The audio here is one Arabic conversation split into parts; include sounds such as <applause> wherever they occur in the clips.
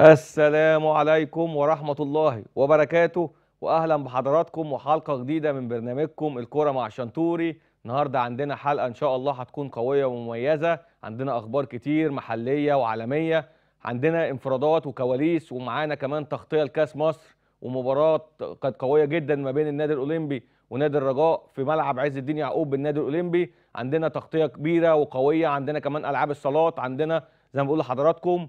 السلام عليكم ورحمة الله وبركاته وأهلا بحضراتكم وحلقة جديدة من برنامجكم الكورة مع شنتوري النهاردة عندنا حلقة إن شاء الله هتكون قوية ومميزة عندنا أخبار كتير محلية وعالمية عندنا انفرادات وكواليس ومعانا كمان تغطية لكاس مصر ومباراة قد قوية جدا ما بين النادي الأولمبي ونادي الرجاء في ملعب عز الدين يعقوب بالنادي الأولمبي عندنا تغطية كبيرة وقوية عندنا كمان ألعاب الصالات عندنا زي ما بقول لحضراتكم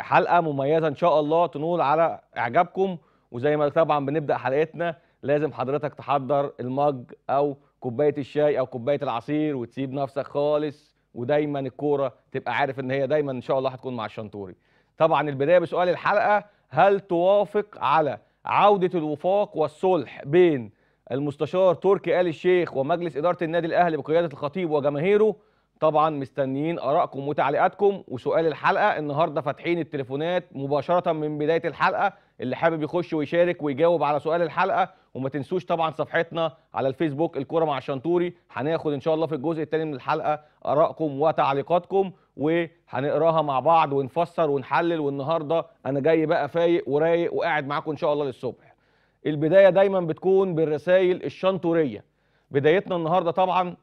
حلقه مميزه ان شاء الله تنول على اعجابكم وزي ما طبعا بنبدا حلقتنا لازم حضرتك تحضر المج او كوبايه الشاي او كوبايه العصير وتسيب نفسك خالص ودايما الكوره تبقى عارف ان هي دايما ان شاء الله هتكون مع الشنطوري طبعا البدايه بسؤال الحلقه هل توافق على عوده الوفاق والصلح بين المستشار تركي آل الشيخ ومجلس إدارة النادي الأهلي بقيادة الخطيب وجماهيره طبعا مستنيين ارائكم وتعليقاتكم وسؤال الحلقه النهارده فاتحين التليفونات مباشره من بدايه الحلقه اللي حابب يخش ويشارك ويجاوب على سؤال الحلقه وما تنسوش طبعا صفحتنا على الفيسبوك الكوره مع الشنطوري هناخد ان شاء الله في الجزء الثاني من الحلقه ارائكم وتعليقاتكم وهنقراها مع بعض ونفسر ونحلل والنهارده انا جاي بقى فايق ورايق وقاعد معاكم ان شاء الله للصبح البدايه دايما بتكون بالرسائل الشنطوريه بدايتنا النهارده طبعا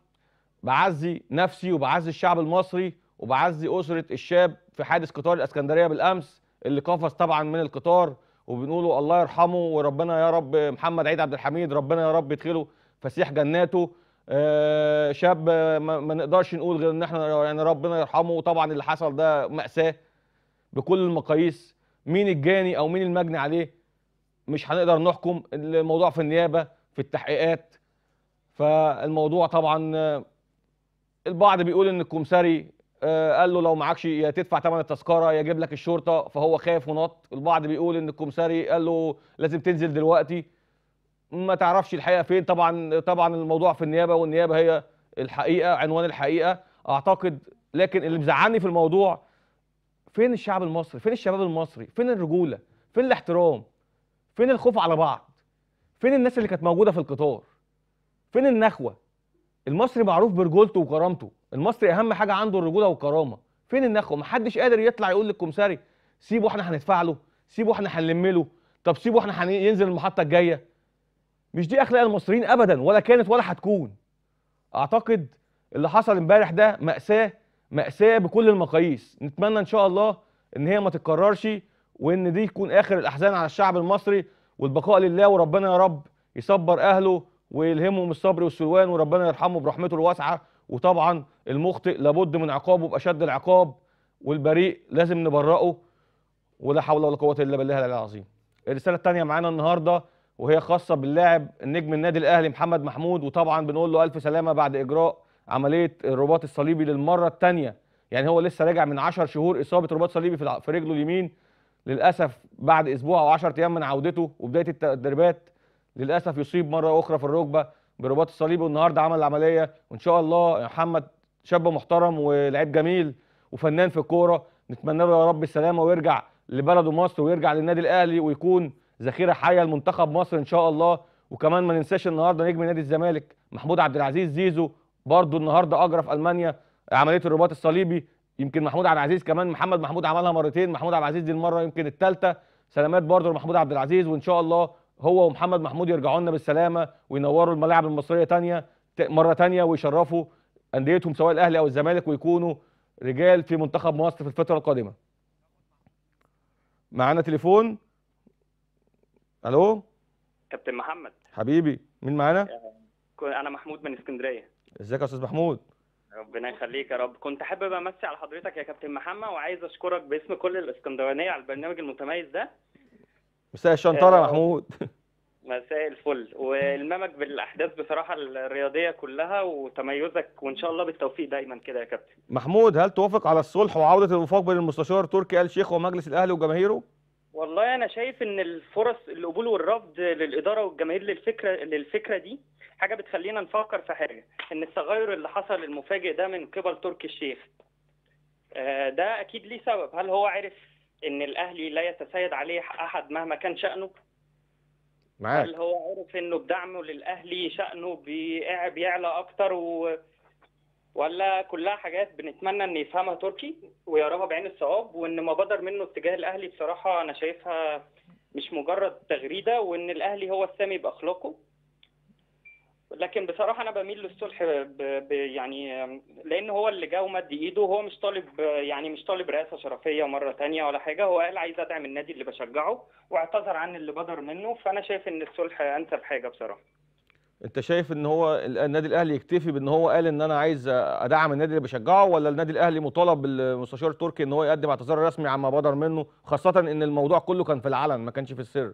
بعزي نفسي وبعزي الشعب المصري وبعزي أسرة الشاب في حادث قطار الإسكندرية بالأمس اللي قفز طبعا من القطار وبنقوله الله يرحمه وربنا يا رب محمد عيد عبد الحميد ربنا يا رب يدخله فسيح جناته آه شاب ما, ما نقدرش نقول غير ان احنا يعني ربنا يرحمه وطبعا اللي حصل ده مأساة بكل المقاييس مين الجاني او مين المجني عليه مش هنقدر نحكم الموضوع في النيابة في التحقيقات فالموضوع طبعا البعض بيقول ان الكمساري آه، قال له لو معكش يا تدفع ثمن التذكره يا اجيب لك الشرطه فهو خايف ونط البعض بيقول ان الكمساري قال له لازم تنزل دلوقتي ما تعرفش الحقيقه فين طبعا طبعا الموضوع في النيابه والنيابه هي الحقيقه عنوان الحقيقه اعتقد لكن اللي مزعلني في الموضوع فين الشعب المصري فين الشباب المصري فين الرجوله فين الاحترام فين الخوف على بعض فين الناس اللي كانت موجوده في القطار فين النخوه المصري معروف برجولته وكرامته المصري اهم حاجه عنده الرجوله والكرامه فين النخوه محدش قادر يطلع يقول للكمساري سيبه احنا هندفع له سيبه احنا هنلم له طب سيبه احنا هينزل المحطه الجايه مش دي اخلاق المصريين ابدا ولا كانت ولا هتكون اعتقد اللي حصل امبارح ده ماساه ماساه بكل المقاييس نتمنى ان شاء الله ان هي ما تتكررش وان دي تكون اخر الاحزان على الشعب المصري والبقاء لله وربنا يا رب يصبر اهله ويلهمهم الصبر والسلوان وربنا يرحمه برحمته الواسعه وطبعا المخطئ لابد من عقابه باشد العقاب والبريء لازم نبرئه ولا حول ولا قوه الا بالله العلي العظيم. الرساله الثانيه معانا النهارده وهي خاصه باللاعب النجم النادي الاهلي محمد محمود وطبعا بنقول له الف سلامه بعد اجراء عمليه الرباط الصليبي للمره الثانيه يعني هو لسه راجع من 10 شهور اصابه رباط صليبي في رجله اليمين للاسف بعد اسبوع او 10 ايام من عودته وبدايه التدريبات للاسف يصيب مره اخرى في الركبه برباط الصليبي والنهارده عمل العمليه وان شاء الله محمد شاب محترم ولعيب جميل وفنان في الكوره نتمنى له يا رب السلامه ويرجع لبلده مصر ويرجع للنادي الاهلي ويكون ذخيره حيه لمنتخب مصر ان شاء الله وكمان ما ننساش النهارده نجم نادي الزمالك محمود عبد العزيز زيزو برضه النهارده اجرى في المانيا عمليه الرباط الصليبي يمكن محمود عبد العزيز كمان محمد محمود عملها مرتين محمود عبد العزيز دي المره يمكن الثالثه سلامات برضه لمحمود عبد العزيز وان شاء الله هو ومحمد محمود يرجعوا لنا بالسلامه وينوروا الملاعب المصريه تانية مره تانية ويشرفوا انديتهم سواء الاهلي او الزمالك ويكونوا رجال في منتخب مصر في الفتره القادمه. معانا تليفون الو كابتن محمد حبيبي مين معانا؟ آه، انا محمود من اسكندريه ازيك يا استاذ محمود؟ ربنا يخليك يا رب كنت حابب امسي على حضرتك يا كابتن محمد وعايز اشكرك باسم كل الاسكندرانيه على البرنامج المتميز ده مساء الشنطره آه، محمود مساء الفل والمامك بالاحداث بصراحه الرياضيه كلها وتميزك وان شاء الله بالتوفيق دايما كده يا كابتن محمود هل توافق على الصلح وعوده الوفاق بين المستشار تركي ال شيخ ومجلس الاهلي وجماهيره والله انا شايف ان الفرص القبول والرفض للاداره والجماهير للفكره للفكره دي حاجه بتخلينا نفكر في حاجه ان التغير اللي حصل المفاجئ ده من قبل تركي الشيخ آه، ده اكيد ليه سبب هل هو عرف ان الاهلي لا يتسيد عليه احد مهما كان شانه معاك هل هو عرف انه بدعمه للاهلي شانه بيعلى اكتر و... ولا كلها حاجات بنتمنى ان يفهمها تركي ويراها بعين الصواب وان ما بدر منه اتجاه الاهلي بصراحه انا شايفها مش مجرد تغريده وان الاهلي هو السامي باخلاقه لكن بصراحه انا بميل للصلح ب... ب... يعني لان هو اللي جه ومد ايده هو مش طالب يعني مش طالب رئاسه شرفيه مره تانية ولا حاجه هو قال عايز ادعم النادي اللي بشجعه واعتذر عن اللي بدر منه فانا شايف ان الصلح انسب حاجه بصراحه انت شايف ان هو النادي الاهلي يكتفي بان هو قال ان انا عايز ادعم النادي اللي بشجعه ولا النادي الاهلي مطالب بالمستشار التركي ان هو يقدم اعتذار رسمي عما بدر منه خاصه ان الموضوع كله كان في العلن ما كانش في السر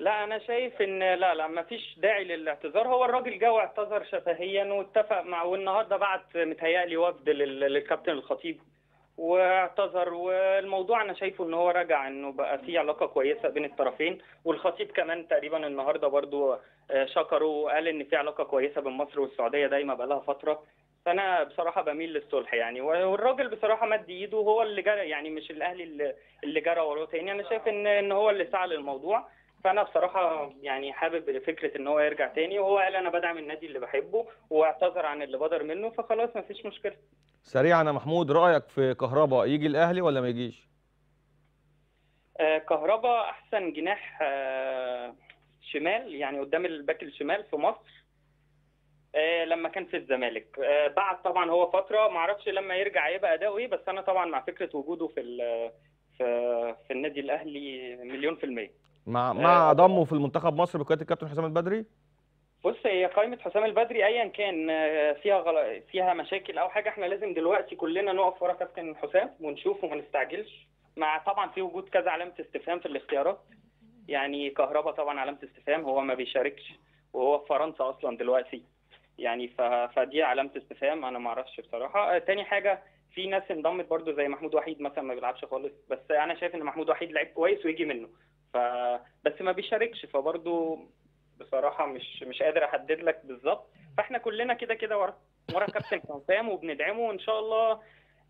لا انا شايف ان لا لا ما فيش داعي للاعتذار هو الراجل جه واعتذر شفهيا واتفق مع والنهارده بعت متهيألي وفد للكابتن الخطيب واعتذر والموضوع انا شايفه ان هو رجع انه بقى في علاقه كويسه بين الطرفين والخطيب كمان تقريبا النهارده برضو آه، شكره وقال ان في علاقه كويسه بين مصر والسعوديه دايما بقى لها فتره فانا بصراحه بميل للصلح يعني والراجل بصراحه مد ايده هو اللي جرى يعني مش الاهلي اللي جرى وراه تاني انا شايف ان ان هو اللي سعى للموضوع فانا بصراحه يعني حابب فكره ان هو يرجع تاني وهو قال انا بدعم النادي اللي بحبه واعتذر عن اللي بدر منه فخلاص مفيش مشكله سريعا يا محمود رايك في كهربا يجي الاهلي ولا ما يجيش آه كهربا احسن جناح آه شمال يعني قدام الباك الشمال في مصر آه لما كان في الزمالك آه بعد طبعا هو فتره ما اعرفش لما يرجع يبقى اداؤه ايه بس انا طبعا مع فكره وجوده في في النادي الاهلي مليون في الميه مع آه، مع ضمه في المنتخب مصر بقياده الكابتن حسام البدري بص هي قائمه حسام البدري ايا كان آه، فيها غل... فيها مشاكل او حاجه احنا لازم دلوقتي كلنا نقف ورا كابتن حسام ونشوفه وما نستعجلش مع طبعا في وجود كذا علامه استفهام في الاختيارات يعني كهربا طبعا علامه استفهام هو ما بيشاركش وهو في فرنسا اصلا دلوقتي يعني ف... فدي علامه استفهام انا ما اعرفش بصراحه آه، تاني حاجه في ناس انضمت برده زي محمود وحيد مثلا ما بيلعبش خالص بس انا شايف ان محمود وحيد لعيب كويس ويجي منه ف بس ما بيشاركش فبرضه بصراحه مش مش قادر احدد لك بالظبط فاحنا كلنا كده كده ورا ورا كابتن حسام وبندعمه وان شاء الله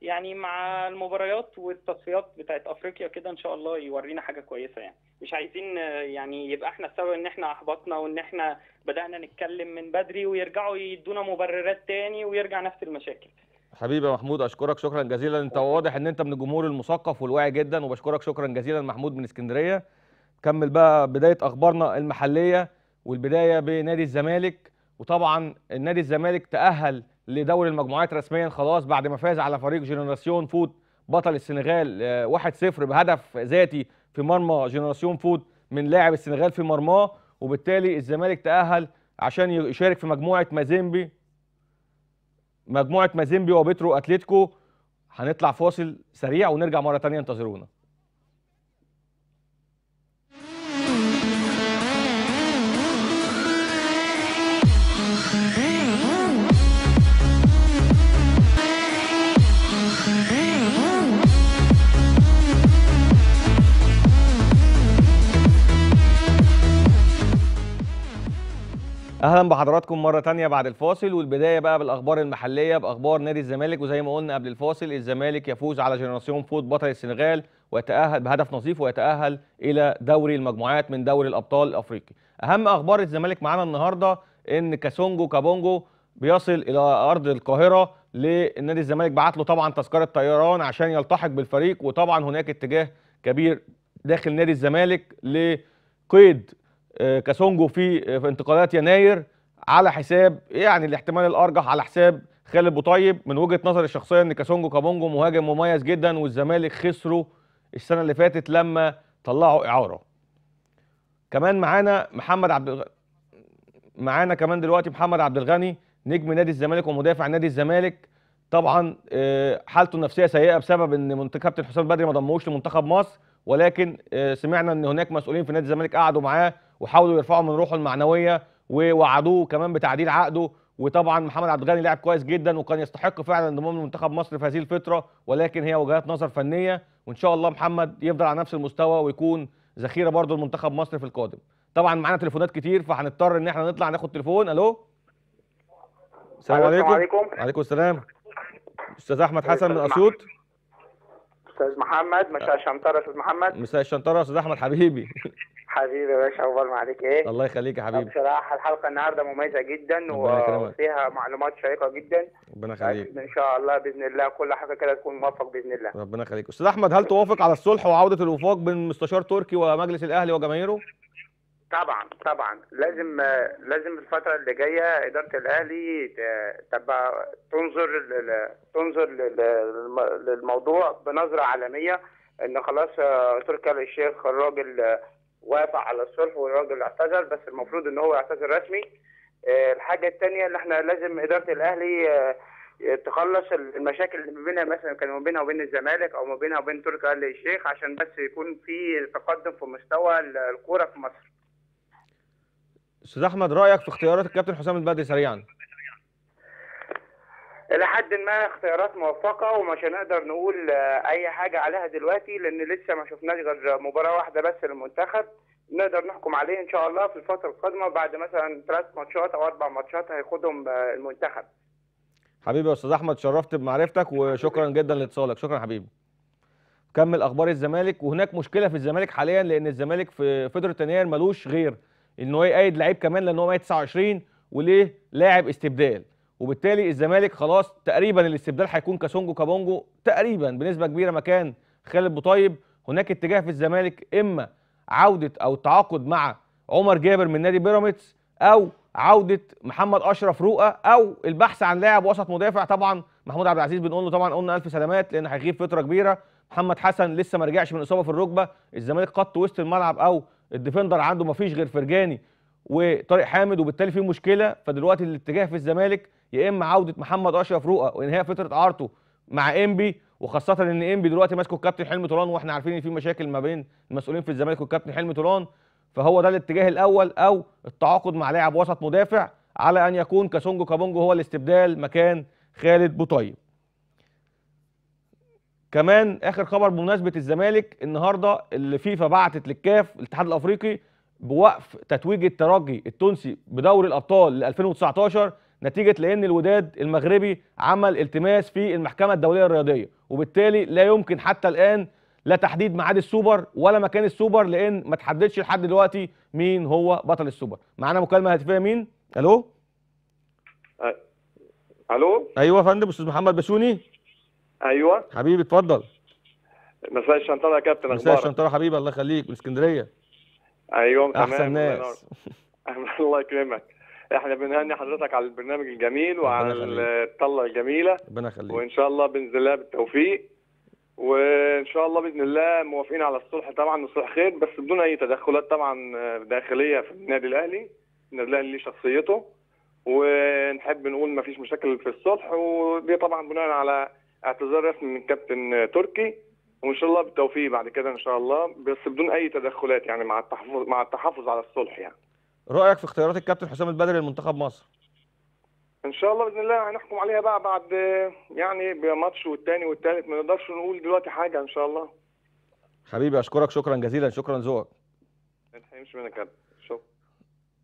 يعني مع المباريات والتصفيات بتاعت افريقيا كده ان شاء الله يورينا حاجه كويسه يعني مش عايزين يعني يبقى احنا السبب ان احنا احبطنا وان احنا بدانا نتكلم من بدري ويرجعوا يدونا مبررات تاني ويرجع نفس المشاكل حبيبي يا محمود اشكرك شكرا جزيلا انت واضح ان انت من الجمهور المثقف والواعي جدا وبشكرك شكرا جزيلا محمود من اسكندريه كمل بقى بدايه اخبارنا المحليه والبدايه بنادي الزمالك وطبعا النادي الزمالك تاهل لدوري المجموعات رسميا خلاص بعد ما فاز على فريق جنراسيون فوت بطل السنغال 1-0 آه، بهدف ذاتي في مرمى جنراسيون فوت من لاعب السنغال في مرماه وبالتالي الزمالك تاهل عشان يشارك في مجموعه مازيمبي مجموعه مازيمبي وبترو اتلتيكو هنطلع فاصل سريع ونرجع مره ثانيه انتظرونا اهلا بحضراتكم مره تانية بعد الفاصل والبدايه بقى بالاخبار المحليه باخبار نادي الزمالك وزي ما قلنا قبل الفاصل الزمالك يفوز على جنراسيون فوت بطل السنغال ويتاهل بهدف نظيف ويتاهل الى دوري المجموعات من دوري الابطال الافريقي اهم اخبار الزمالك معانا النهارده ان كاسونجو كابونجو بيصل الى ارض القاهره لنادي الزمالك بعت له طبعا تذكره طيران عشان يلتحق بالفريق وطبعا هناك اتجاه كبير داخل نادي الزمالك لقيد آه، كاسونجو في آه، في انتقالات يناير على حساب يعني الاحتمال الارجح على حساب خالد بوطيب من وجهه نظري الشخصيه ان كاسونجو كابونجو مهاجم مميز جدا والزمالك خسروا السنه اللي فاتت لما طلعوا اعاره. كمان معانا محمد عبد معانا كمان دلوقتي محمد عبد الغني نجم نادي الزمالك ومدافع نادي الزمالك طبعا آه، حالته النفسيه سيئه بسبب ان منتخب كابتن حسام بدري ما ضموش لمنتخب مصر ولكن سمعنا ان هناك مسؤولين في نادي الزمالك قعدوا معاه وحاولوا يرفعوا من روحه المعنويه ووعدوه كمان بتعديل عقده وطبعا محمد عبد الغني لاعب كويس جدا وكان يستحق فعلا انضمام لمنتخب مصر في هذه الفتره ولكن هي وجهات نظر فنيه وان شاء الله محمد يفضل على نفس المستوى ويكون ذخيره برضه لمنتخب مصر في القادم طبعا معانا تليفونات كتير فهنضطر ان احنا نطلع ناخد تليفون الو السلام عليكم عليكم وعليكم السلام استاذ احمد حسن من اسيوط استاذ محمد مساء الشنطره استاذ محمد مساء الشنطره استاذ احمد حبيبي حبيبي يا باشا اخبار عليك ايه الله يخليك يا حبيبي بصراحه الحلقه النهارده مميزه جدا وفيها معلومات شيقه جدا ربنا يخليك ان شاء الله باذن الله كل حاجه كده تكون موفق باذن الله ربنا يخليك استاذ احمد هل توافق على الصلح وعوده الوفاق بين مستشار تركي ومجلس الاهلي وجماهيره طبعا طبعا لازم لازم الفتره اللي جايه اداره الاهلي تبقى تنظر تنظر للموضوع بنظره عالميه ان خلاص آه، تركي الشيخ الراجل واقفه على الصلح والراجل اعتذر بس المفروض ان هو يعتذر رسمي آه، الحاجه الثانيه ان احنا لازم اداره الاهلي آه، آه، تخلص المشاكل اللي ما بينها مثلا كانوا ما بينها وبين الزمالك او ما بينها وبين تركي آل الشيخ عشان بس يكون في تقدم في مستوى الكوره في مصر. استاذ احمد رايك في اختيارات الكابتن حسام البدري سريعا. الى حد ما اختيارات موفقه ومش هنقدر نقول آه، اي حاجه عليها دلوقتي لان لسه ما شفناش غير مباراه واحده بس للمنتخب نقدر نحكم عليه ان شاء الله في الفتره القادمه بعد مثلا ثلاث ماتشات او اربع ماتشات هياخدهم آه، المنتخب حبيبي يا استاذ احمد شرفت بمعرفتك وشكرا جدا لاتصالك شكرا حبيبي كمل اخبار الزمالك وهناك مشكله في الزمالك حاليا لان الزمالك في فتره تانيان ملوش غير ان هو يقيد لعيب كمان لان هو 129 وليه لاعب استبدال وبالتالي الزمالك خلاص تقريبا الاستبدال هيكون كاسونجو كابونجو تقريبا بنسبه كبيره مكان خالد بوطيب هناك اتجاه في الزمالك اما عوده او التعاقد مع عمر جابر من نادي بيراميدز او عوده محمد اشرف رؤى او البحث عن لاعب وسط مدافع طبعا محمود عبد العزيز بنقول له طبعا قلنا الف سلامات لان هيغيب فتره كبيره محمد حسن لسه ما رجعش من اصابه في الركبه الزمالك قط وسط الملعب او الديفندر عنده ما فيش غير فرجاني وطارق حامد وبالتالي في مشكله فدلوقتي الاتجاه في الزمالك يا اما عوده محمد اشرف رؤى وانهاء فتره عارته مع انبي وخاصه ان انبي دلوقتي ماسكه الكابتن حلمي طولان واحنا عارفين ان في مشاكل ما بين المسؤولين في الزمالك والكابتن حلمي طولان فهو ده الاتجاه الاول او التعاقد مع لاعب وسط مدافع على ان يكون كاسونجو كابونجو هو الاستبدال مكان خالد بوطيب كمان اخر خبر بمناسبه الزمالك النهارده الفيفا بعتت للكاف الاتحاد الافريقي بوقف تتويج الترجي التونسي بدوري الابطال ل 2019 نتيجه لان الوداد المغربي عمل التماس في المحكمه الدوليه الرياضيه وبالتالي لا يمكن حتى الان لا تحديد ميعاد السوبر ولا مكان السوبر لان ما تحددش لحد دلوقتي مين هو بطل السوبر معانا مكالمه هاتفيه مين الو الو ايوه يا فندم استاذ محمد بسوني ايوه حبيبي اتفضل مساء الشنطره يا كابتن مساء الشنطره حبيبي الله يخليك من اسكندريه ايوه تمام احسن ناس <laughs> الله يكرمك احنا بنهني حضرتك على البرنامج الجميل وعلى الطلة الجميلة ربنا يخليك وإن شاء الله بإذن الله بالتوفيق وإن شاء الله بإذن الله موافقين على الصلح طبعا الصلح خير بس بدون أي تدخلات طبعا آه، داخلية في النادي الأهلي النادي الأهلي ليه شخصيته ونحب نقول مفيش مشاكل في الصلح ودي طبعا بناء على اعتذار رسمي من كابتن تركي وان شاء الله بالتوفيق بعد كده ان شاء الله بس بدون اي تدخلات يعني مع التحفظ مع التحفظ على الصلح يعني رايك في اختيارات الكابتن حسام البدري لمنتخب مصر ان شاء الله باذن الله هنحكم عليها بقى بعد يعني بماتش والتاني والتالت ما نقدرش نقول دلوقتي حاجه ان شاء الله حبيبي اشكرك شكرا جزيلا شكرا ذوقك مش منك كده شكرا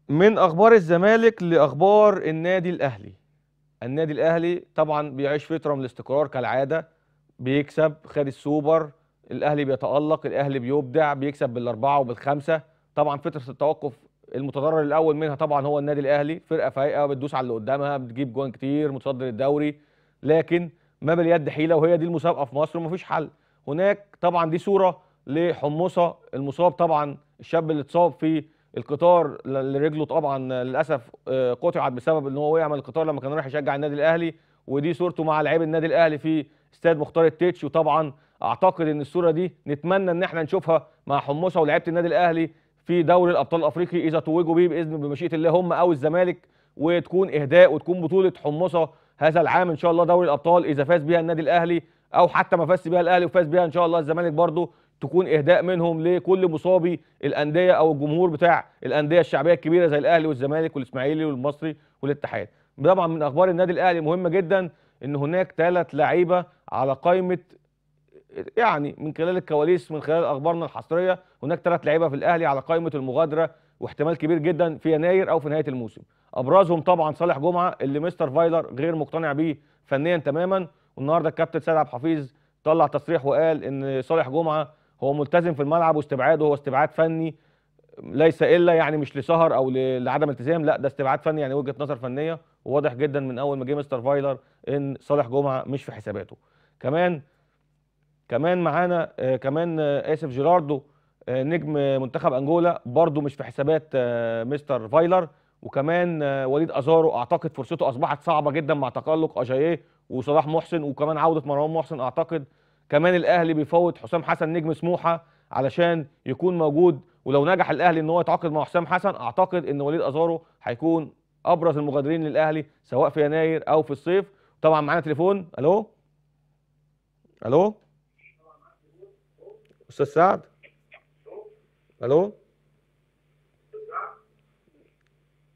من اخبار الزمالك لاخبار النادي الاهلي النادي الاهلي طبعا بيعيش فتره من الاستقرار كالعاده بيكسب خد السوبر الاهلي بيتالق الاهلي بيبدع بيكسب بالاربعه وبالخمسه طبعا فتره التوقف المتضرر الاول منها طبعا هو النادي الاهلي فرقه فايقه بتدوس على اللي قدامها بتجيب جوان كتير متصدر الدوري لكن ما باليد حيله وهي دي المسابقه في مصر ومفيش حل هناك طبعا دي صوره لحمصه المصاب طبعا الشاب اللي اتصاب في القطار اللي رجله طبعا للاسف آه، قطعت بسبب ان هو وقع من القطار لما كان رايح يشجع النادي الاهلي ودي صورته مع لعيب النادي الاهلي في استاد مختار التيتش وطبعا اعتقد ان الصوره دي نتمنى ان احنا نشوفها مع حمصه ولعيبه النادي الاهلي في دوري الابطال الافريقي اذا توجوا به باذن بمشيئه الله هم او الزمالك وتكون اهداء وتكون بطوله حمصه هذا العام ان شاء الله دوري الابطال اذا فاز بها النادي الاهلي او حتى ما فاز بها الاهلي وفاز بها ان شاء الله الزمالك برضه تكون اهداء منهم لكل مصابي الانديه او الجمهور بتاع الانديه الشعبيه الكبيره زي الاهلي والزمالك والاسماعيلي والمصري والاتحاد طبعا من اخبار النادي الاهلي مهمه جدا ان هناك ثلاث لعيبه على قائمه يعني من خلال الكواليس من خلال اخبارنا الحصريه هناك ثلاث لعيبه في الاهلي على قائمه المغادره واحتمال كبير جدا في يناير او في نهايه الموسم ابرزهم طبعا صالح جمعه اللي مستر فايلر غير مقتنع بيه فنيا تماما والنهارده الكابتن سيد عبد الحفيظ طلع تصريح وقال ان صالح جمعه هو ملتزم في الملعب واستبعاده هو استبعاد فني ليس الا يعني مش لسهر او لعدم التزام لا ده استبعاد فني يعني وجهه نظر فنيه وواضح جدا من اول ما جه مستر فايلر ان صالح جمعه مش في حساباته كمان كمان معانا آه، كمان آه، اسف جيراردو آه، نجم منتخب انجولا برده مش في حسابات مستر فايلر وكمان وليد ازارو اعتقد فرصته اصبحت صعبه جدا مع تقلق اجاييه وصلاح محسن وكمان عوده مروان محسن اعتقد كمان الاهلي بيفوت حسام حسن نجم سموحه علشان يكون موجود ولو نجح الاهلي ان هو يتعاقد مع حسام حسن اعتقد ان وليد ازارو هيكون ابرز المغادرين للاهلي سواء في يناير او في الصيف طبعا معانا تليفون الو الو استاذ سعد الو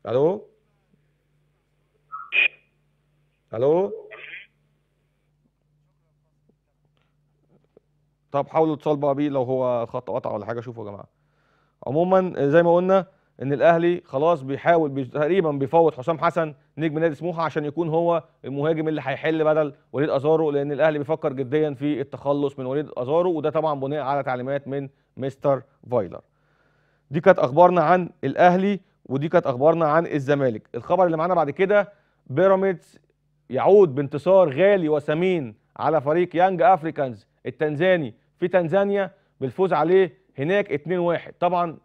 الو الو طب حاولوا اتصال بقى بيه لو هو خط قطع ولا حاجه شوفوا يا جماعه عموما زي ما قلنا ان الاهلي خلاص بيحاول تقريبا بيفوض حسام حسن نجم نادي سموحه عشان يكون هو المهاجم اللي هيحل بدل وليد ازارو لان الاهلي بيفكر جديا في التخلص من وليد ازارو وده طبعا بناء على تعليمات من مستر فايلر دي كانت اخبارنا عن الاهلي ودي كانت اخبارنا عن الزمالك الخبر اللي معانا بعد كده بيراميدز يعود بانتصار غالي وثمين على فريق يانج افريكانز التنزاني في تنزانيا بالفوز عليه هناك 2-1 طبعا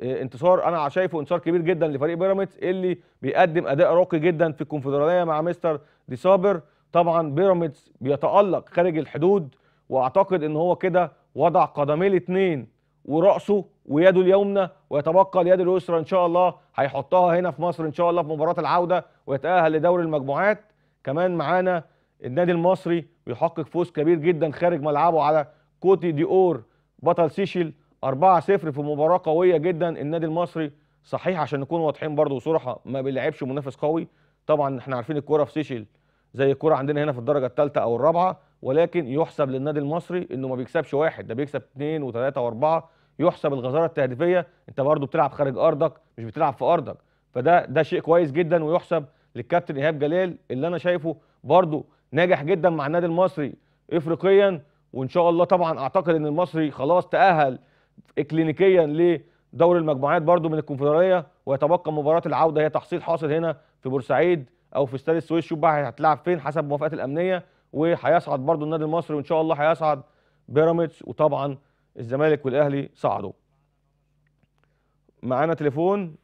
آه، انتصار انا شايفه انتصار كبير جدا لفريق بيراميدز اللي بيقدم اداء راقي جدا في الكونفدراليه مع مستر دي صابر طبعا بيراميدز بيتالق خارج الحدود واعتقد ان هو كده وضع قدميه الاثنين وراسه ويده اليمنى ويتبقى اليد اليسرى ان شاء الله هيحطها هنا في مصر ان شاء الله في مباراه العوده ويتاهل لدوري المجموعات كمان معانا النادي المصري بيحقق فوز كبير جدا خارج ملعبه على كوتي دي اور بطل سيشيل 4 0 في مباراه قويه جدا النادي المصري صحيح عشان نكون واضحين برضه وصراحه ما بيلعبش منافس قوي طبعا احنا عارفين الكوره في سيشل زي الكوره عندنا هنا في الدرجه الثالثه او الرابعه ولكن يحسب للنادي المصري انه ما بيكسبش واحد ده بيكسب اثنين وثلاثه واربعه يحسب الغزاره التهديفيه انت برضه بتلعب خارج ارضك مش بتلعب في ارضك فده ده شيء كويس جدا ويحسب للكابتن ايهاب جلال اللي انا شايفه برضه ناجح جدا مع النادي المصري افريقيا وان شاء الله طبعا اعتقد ان المصري خلاص تاهل اكلينيكيا لدور المجموعات برضو من الكونفدراليه ويتبقى مباراه العوده هي تحصيل حاصل هنا في بورسعيد او في استاد السويس شوف بقى هتلعب فين حسب موافقات الامنيه وهيصعد برضو النادي المصري وان شاء الله هيصعد بيراميدز وطبعا الزمالك والاهلي صعدوا معانا تليفون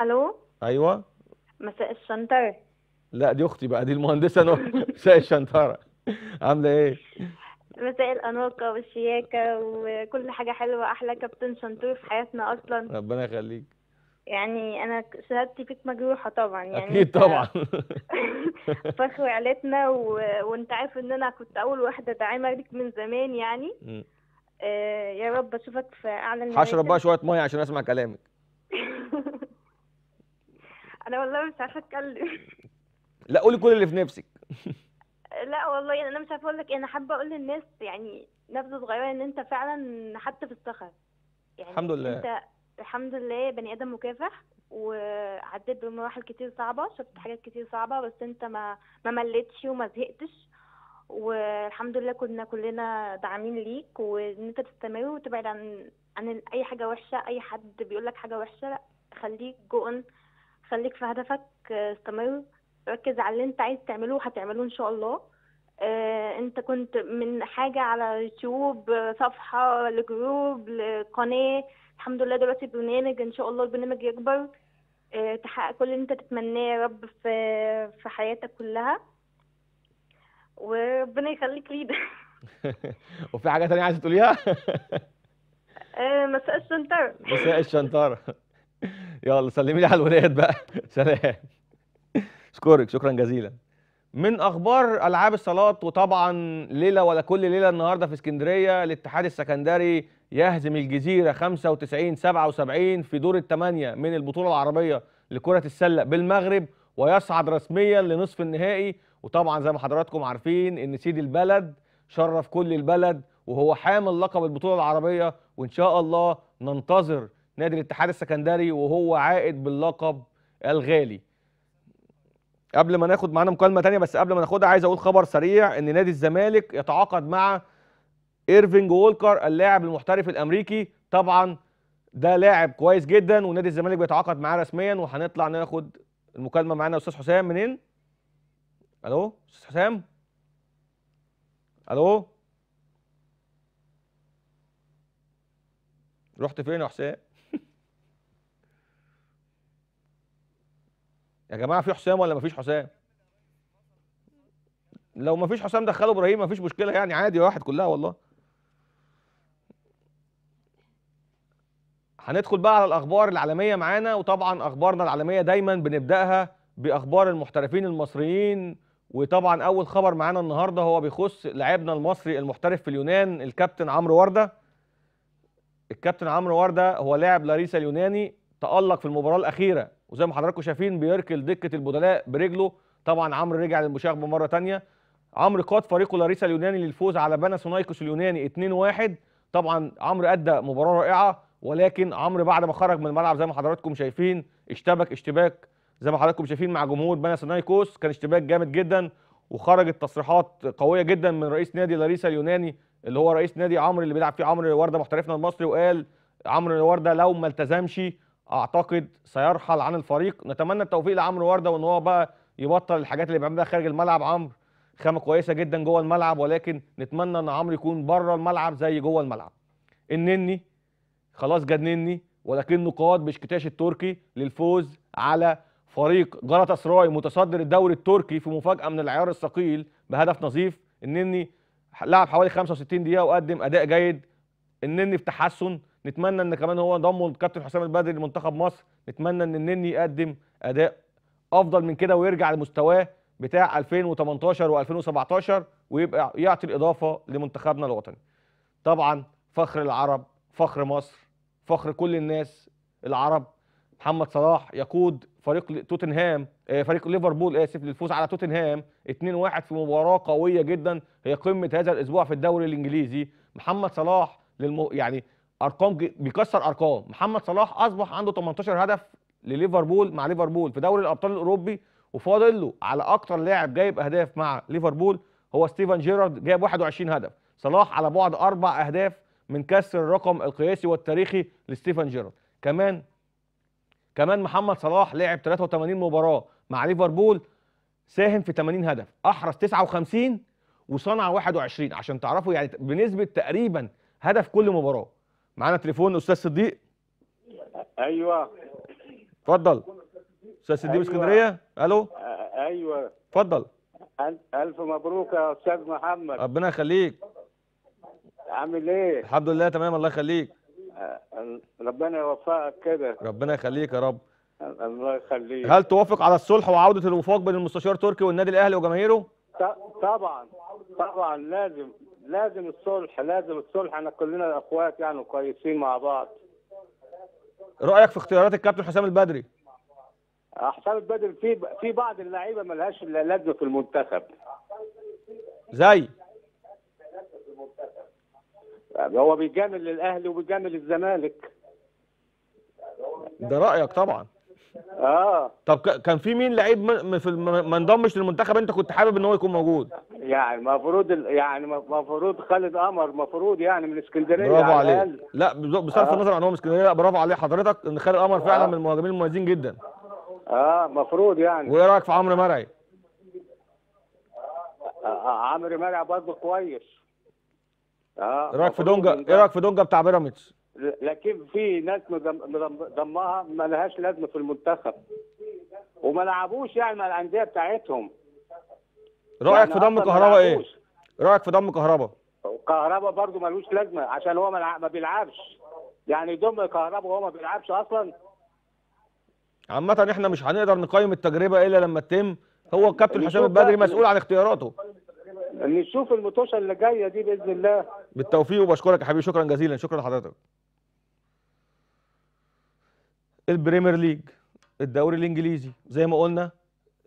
الو ايوه مساء الشنطره لا دي اختي بقى دي المهندسه نور <laughs> مساء الشنطره عامله ايه مساء الأناقة والشياكة وكل حاجة حلوة أحلى كابتن شنتور في حياتنا أصلا ربنا يخليك يعني أنا شهادتي فيك مجروحة طبعا يعني أكيد طبعا <laughs> فخر عيلتنا و... وأنت عارف إن أنا كنت أول واحدة داعمة ليك من زمان يعني آه يا رب أشوفك في أعلى المراكز هشرب بقى شوية مية عشان أسمع كلامك <laughs> أنا والله مش عارفة أتكلم لا قولي كل اللي في نفسك <laughs> لا والله يعني انا مش عارفه اقول لك إيه، انا حابه اقول للناس يعني نبذه صغيره ان انت فعلا حتى في الصخر يعني الحمد لله انت الحمد لله بني ادم مكافح وعديت بمراحل كتير صعبه شفت حاجات كتير صعبه بس انت ما ما ملتش وما زهقتش والحمد لله كنا كلنا داعمين ليك وان انت تستمر وتبعد عن عن اي حاجه وحشه اي حد بيقول لك حاجه وحشه لا خليك جو خليك في هدفك استمر ركز على اللي انت عايز تعمله وهتعمله ان شاء الله آه، انت كنت من حاجة على يوتيوب صفحة لجروب لقناة الحمد لله دلوقتي برنامج ان شاء الله البرنامج يكبر آه، تحقق كل اللي انت تتمناه يا رب في في حياتك كلها وربنا يخليك لينا <laughs> <laughs> وفي حاجة تانية عايزة تقوليها؟ آه، مساء الشنطرة مساء الشنطرة <laughs> يلا سلمي لي على الولاد بقى سلام اشكرك شكرا جزيلا من اخبار العاب الصالات وطبعا ليله ولا كل ليله النهارده في اسكندريه الاتحاد السكندري يهزم الجزيره 95 77 في دور الثمانيه من البطوله العربيه لكره السله بالمغرب ويصعد رسميا لنصف النهائي وطبعا زي ما حضراتكم عارفين ان سيد البلد شرف كل البلد وهو حامل لقب البطوله العربيه وان شاء الله ننتظر نادي الاتحاد السكندري وهو عائد باللقب الغالي قبل ما ناخد معانا مكالمه تانية بس قبل ما ناخدها عايز اقول خبر سريع ان نادي الزمالك يتعاقد مع ايرفينج وولكر اللاعب المحترف الامريكي طبعا ده لاعب كويس جدا ونادي الزمالك بيتعاقد معاه رسميا وهنطلع ناخد المكالمه معانا استاذ حسام منين الو استاذ حسام الو رحت فين يا حسام يا جماعه في حسام ولا مفيش حسام لو مفيش حسام دخلوا ابراهيم مفيش مشكله يعني عادي واحد كلها والله هندخل بقى على الاخبار العالميه معانا وطبعا اخبارنا العالميه دايما بنبداها باخبار المحترفين المصريين وطبعا اول خبر معانا النهارده هو بيخص لاعبنا المصري المحترف في اليونان الكابتن عمرو ورده الكابتن عمرو ورده هو لاعب لاريسا اليوناني تالق في المباراه الاخيره وزي ما حضراتكم شايفين بيركل دكه البدلاء برجله طبعا عمرو رجع للمشاغبه مره ثانيه عمرو قاد فريقه لاريسا اليوناني للفوز على سونايكوس اليوناني 2-1 طبعا عمرو ادى مباراه رائعه ولكن عمرو بعد ما خرج من الملعب زي ما حضراتكم شايفين اشتبك اشتباك زي ما حضراتكم شايفين مع جمهور سونايكوس كان اشتباك جامد جدا وخرجت تصريحات قويه جدا من رئيس نادي لاريسا اليوناني اللي هو رئيس نادي عمرو اللي بيلعب فيه عمرو ورده محترفنا المصري وقال عمرو ورده لو ما التزمش اعتقد سيرحل عن الفريق نتمنى التوفيق لعمرو ورده وان هو بقى يبطل الحاجات اللي بيعملها خارج الملعب عمرو خامه كويسه جدا جوه الملعب ولكن نتمنى ان عمرو يكون بره الملعب زي جوه الملعب النني خلاص جنني ولكنه قاد بشكتاش التركي للفوز على فريق جلطة سراي متصدر الدوري التركي في مفاجأة من العيار الثقيل بهدف نظيف النني لعب حوالي 65 دقيقة وقدم أداء جيد النني في تحسن نتمنى ان كمان هو ضمه الكابتن حسام البدري لمنتخب مصر نتمنى ان النني يقدم اداء افضل من كده ويرجع لمستواه بتاع 2018 و2017 ويبقى يعطي الاضافه لمنتخبنا الوطني طبعا فخر العرب فخر مصر فخر كل الناس العرب محمد صلاح يقود فريق توتنهام آه، فريق ليفربول اسف للفوز على توتنهام 2-1 في مباراه قويه جدا هي قمه هذا الاسبوع في الدوري الانجليزي محمد صلاح للمو يعني ارقام بيكسر ارقام محمد صلاح اصبح عنده 18 هدف لليفربول مع ليفربول في دوري الابطال الاوروبي وفاضل له على اكتر لاعب جايب اهداف مع ليفربول هو ستيفن جيرارد جايب 21 هدف صلاح على بعد اربع اهداف من كسر الرقم القياسي والتاريخي لستيفن جيرارد كمان كمان محمد صلاح لعب 83 مباراه مع ليفربول ساهم في 80 هدف احرز 59 وصنع 21 عشان تعرفوا يعني بنسبه تقريبا هدف كل مباراه معانا تليفون استاذ صديق ايوه اتفضل استاذ صديق من أيوة. اسكندريه الو ايوه اتفضل الف مبروك يا استاذ محمد ربنا يخليك عامل ايه الحمد لله تمام الله يخليك ربنا يوفقك كده ربنا يخليك يا رب الله يخليك هل توافق على الصلح وعوده الوفاق بين المستشار تركي والنادي الاهلي وجماهيره طبعا طبعا لازم لازم الصلح لازم الصلح احنا كلنا اخوات يعني وكويسين مع بعض رايك في اختيارات الكابتن حسام البدري آه، حسام البدري في في بعض اللعيبه ما ملهاش لازمه في المنتخب زي آه، هو بيجامل الاهلي وبيجامل الزمالك ده رايك طبعا اه طب كان في مين لعيب في ما انضمش للمنتخب انت كنت حابب ان هو يكون موجود يعني المفروض يعني المفروض خالد قمر المفروض يعني من اسكندريه برافو على عليه لا بصرف آه. النظر عن هو من اسكندريه لا برافو عليه حضرتك ان خالد قمر فعلا آه. من المهاجمين المميزين جدا اه المفروض يعني وايه رايك في عمرو مرعي آه،, آه عمرو مرعي برضه كويس اه ايه رايك في دونجا ايه رايك في دونجا بتاع بيراميدز لكن في ناس ضمها ما لهاش لازمه في المنتخب وما لعبوش يعني مع الانديه بتاعتهم رايك يعني في ضم كهربا ايه؟ رايك في ضم كهربا؟ كهربا برضه ملوش لازمه عشان هو ما بيلعبش يعني يضم كهربا وهو ما بيلعبش اصلا عامة احنا مش هنقدر نقيم التجربة الا لما تتم هو الكابتن حسام البدري مسؤول عن اختياراته نشوف المطوشه اللي جايه دي باذن الله بالتوفيق وبشكرك يا حبيبي شكرا جزيلا شكرا لحضرتك البريمير ليج الدوري الانجليزي زي ما قلنا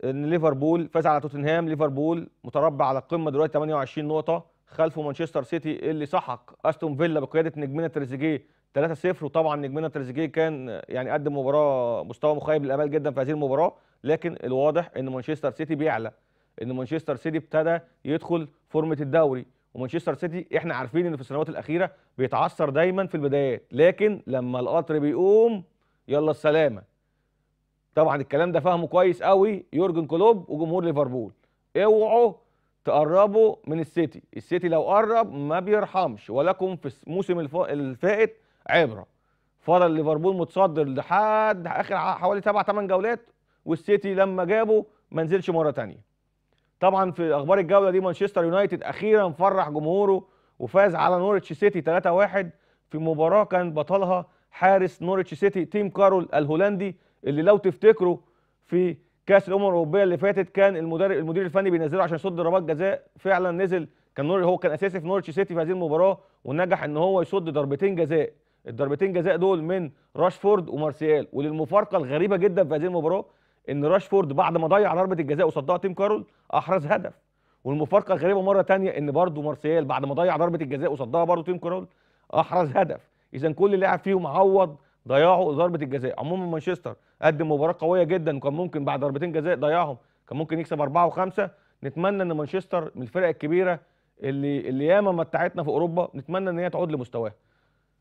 ان ليفربول فاز على توتنهام ليفربول متربع على القمه دلوقتي 28 نقطه خلفه مانشستر سيتي اللي سحق استون فيلا بقياده نجمنا تريزيجيه 3-0 وطبعا نجمنا تريزيجيه كان يعني قدم مباراه مستوى مخيب للامال جدا في هذه المباراه لكن الواضح ان مانشستر سيتي بيعلى ان مانشستر سيتي ابتدى يدخل فورمه الدوري ومانشستر سيتي احنا عارفين ان في السنوات الاخيره بيتعثر دايما في البدايات لكن لما القطر بيقوم يلا السلامه طبعا الكلام ده فاهمه كويس قوي يورجن كلوب وجمهور ليفربول اوعوا تقربوا من السيتي السيتي لو قرب ما بيرحمش ولكم في الموسم الفائت عبره فضل ليفربول متصدر لحد اخر حوالي 7 8 جولات والسيتي لما جابه ما نزلش مره ثانيه طبعا في اخبار الجوله دي مانشستر يونايتد اخيرا فرح جمهوره وفاز على نورتش سيتي 3-1 في مباراه كان بطلها حارس نوريتش سيتي تيم كارول الهولندي اللي لو تفتكروا في كاس الامم الاوروبيه اللي فاتت كان المدرب المدير الفني بينزله عشان يصد ضربات جزاء فعلا نزل كان نور هو كان اساسي في نوريتش سيتي في هذه المباراه ونجح ان هو يصد ضربتين جزاء الضربتين جزاء دول من راشفورد ومارسيال وللمفارقه الغريبه جدا في هذه المباراه ان راشفورد بعد ما ضيع ضربه الجزاء وصدها تيم كارول احرز هدف والمفارقه الغريبه مره ثانيه ان برده مارسيال بعد ما ضيع ضربه الجزاء وصدها برده تيم كارول احرز هدف اذا كل لاعب فيهم عوض ضياعه ضربه الجزاء عموما مانشستر قدم مباراه قويه جدا وكان ممكن بعد ضربتين جزاء ضيعهم كان ممكن يكسب أربعة وخمسة نتمنى ان مانشستر من الفرق الكبيره اللي اللي ياما متعتنا في اوروبا نتمنى ان هي تعود لمستواها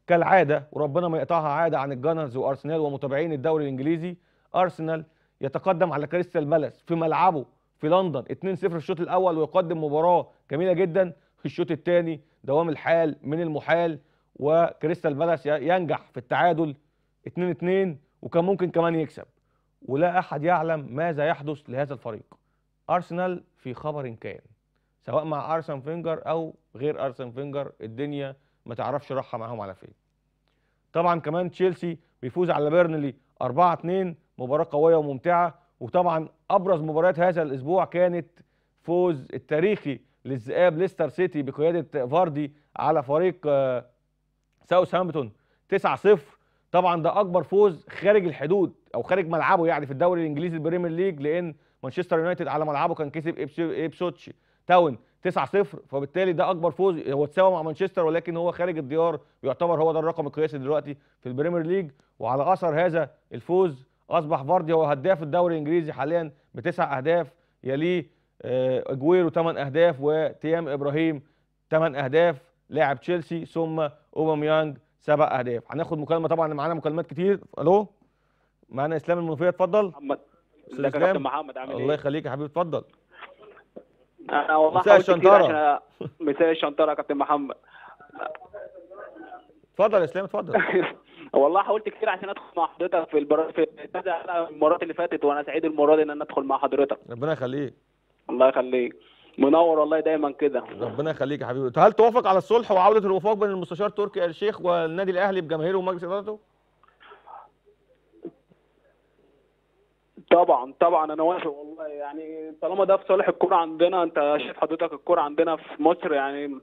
كالعاده وربنا ما يقطعها عاده عن الجانرز وارسنال ومتابعين الدوري الانجليزي ارسنال يتقدم على كريستال بالاس في ملعبه في لندن 2-0 في الشوط الاول ويقدم مباراه جميله جدا في الشوط الثاني دوام الحال من المحال وكريستال بالاس ينجح في التعادل 2 2 وكان ممكن كمان يكسب ولا احد يعلم ماذا يحدث لهذا الفريق ارسنال في خبر كان سواء مع ارسن فينجر او غير ارسن فينجر الدنيا ما تعرفش راحه معاهم على فين طبعا كمان تشيلسي بيفوز على بيرنلي 4 2 مباراه قويه وممتعه وطبعا ابرز مباريات هذا الاسبوع كانت فوز التاريخي للذئاب ليستر سيتي بقياده فاردي على فريق آه، ساوثهامبتون 9 0 طبعا ده اكبر فوز خارج الحدود او خارج ملعبه يعني في الدوري الانجليزي البريمير ليج لان مانشستر يونايتد على ملعبه كان كسب ايبسوتش تاون 9 0 فبالتالي ده اكبر فوز هو اتساوى مع مانشستر ولكن هو خارج الديار يعتبر هو ده الرقم القياسي دلوقتي في البريمير ليج وعلى اثر هذا الفوز اصبح فاردي هو هداف الدوري الانجليزي حاليا بتسع اهداف يليه آه، اجويرو 8 اهداف وتيام ابراهيم 8 اهداف لاعب تشيلسي ثم اوباميانج سبع اهداف هناخد مكالمه طبعا معانا مكالمات كتير الو معانا اسلام المنوفيه اتفضل محمد ازيك يا كابتن محمد عامل ايه الله يخليك يا حبيبي اتفضل انا والله مساء الشنطره <laughs> مساء الشنطره يا كابتن محمد اتفضل يا اسلام اتفضل <laughs> والله حاولت كتير عشان ادخل مع حضرتك في البر... في المرات اللي فاتت وانا سعيد المره دي ان انا ادخل مع حضرتك ربنا يخليك الله يخليك منور والله دايما كده ربنا يخليك يا حبيبي هل توافق على الصلح وعوده الوفاق بين المستشار تركي آل الشيخ والنادي الاهلي بجماهيره ومجلس ادارته؟ طبعا طبعا انا وافق والله يعني طالما ده في صالح الكوره عندنا انت شايف حضرتك الكوره عندنا في مصر يعني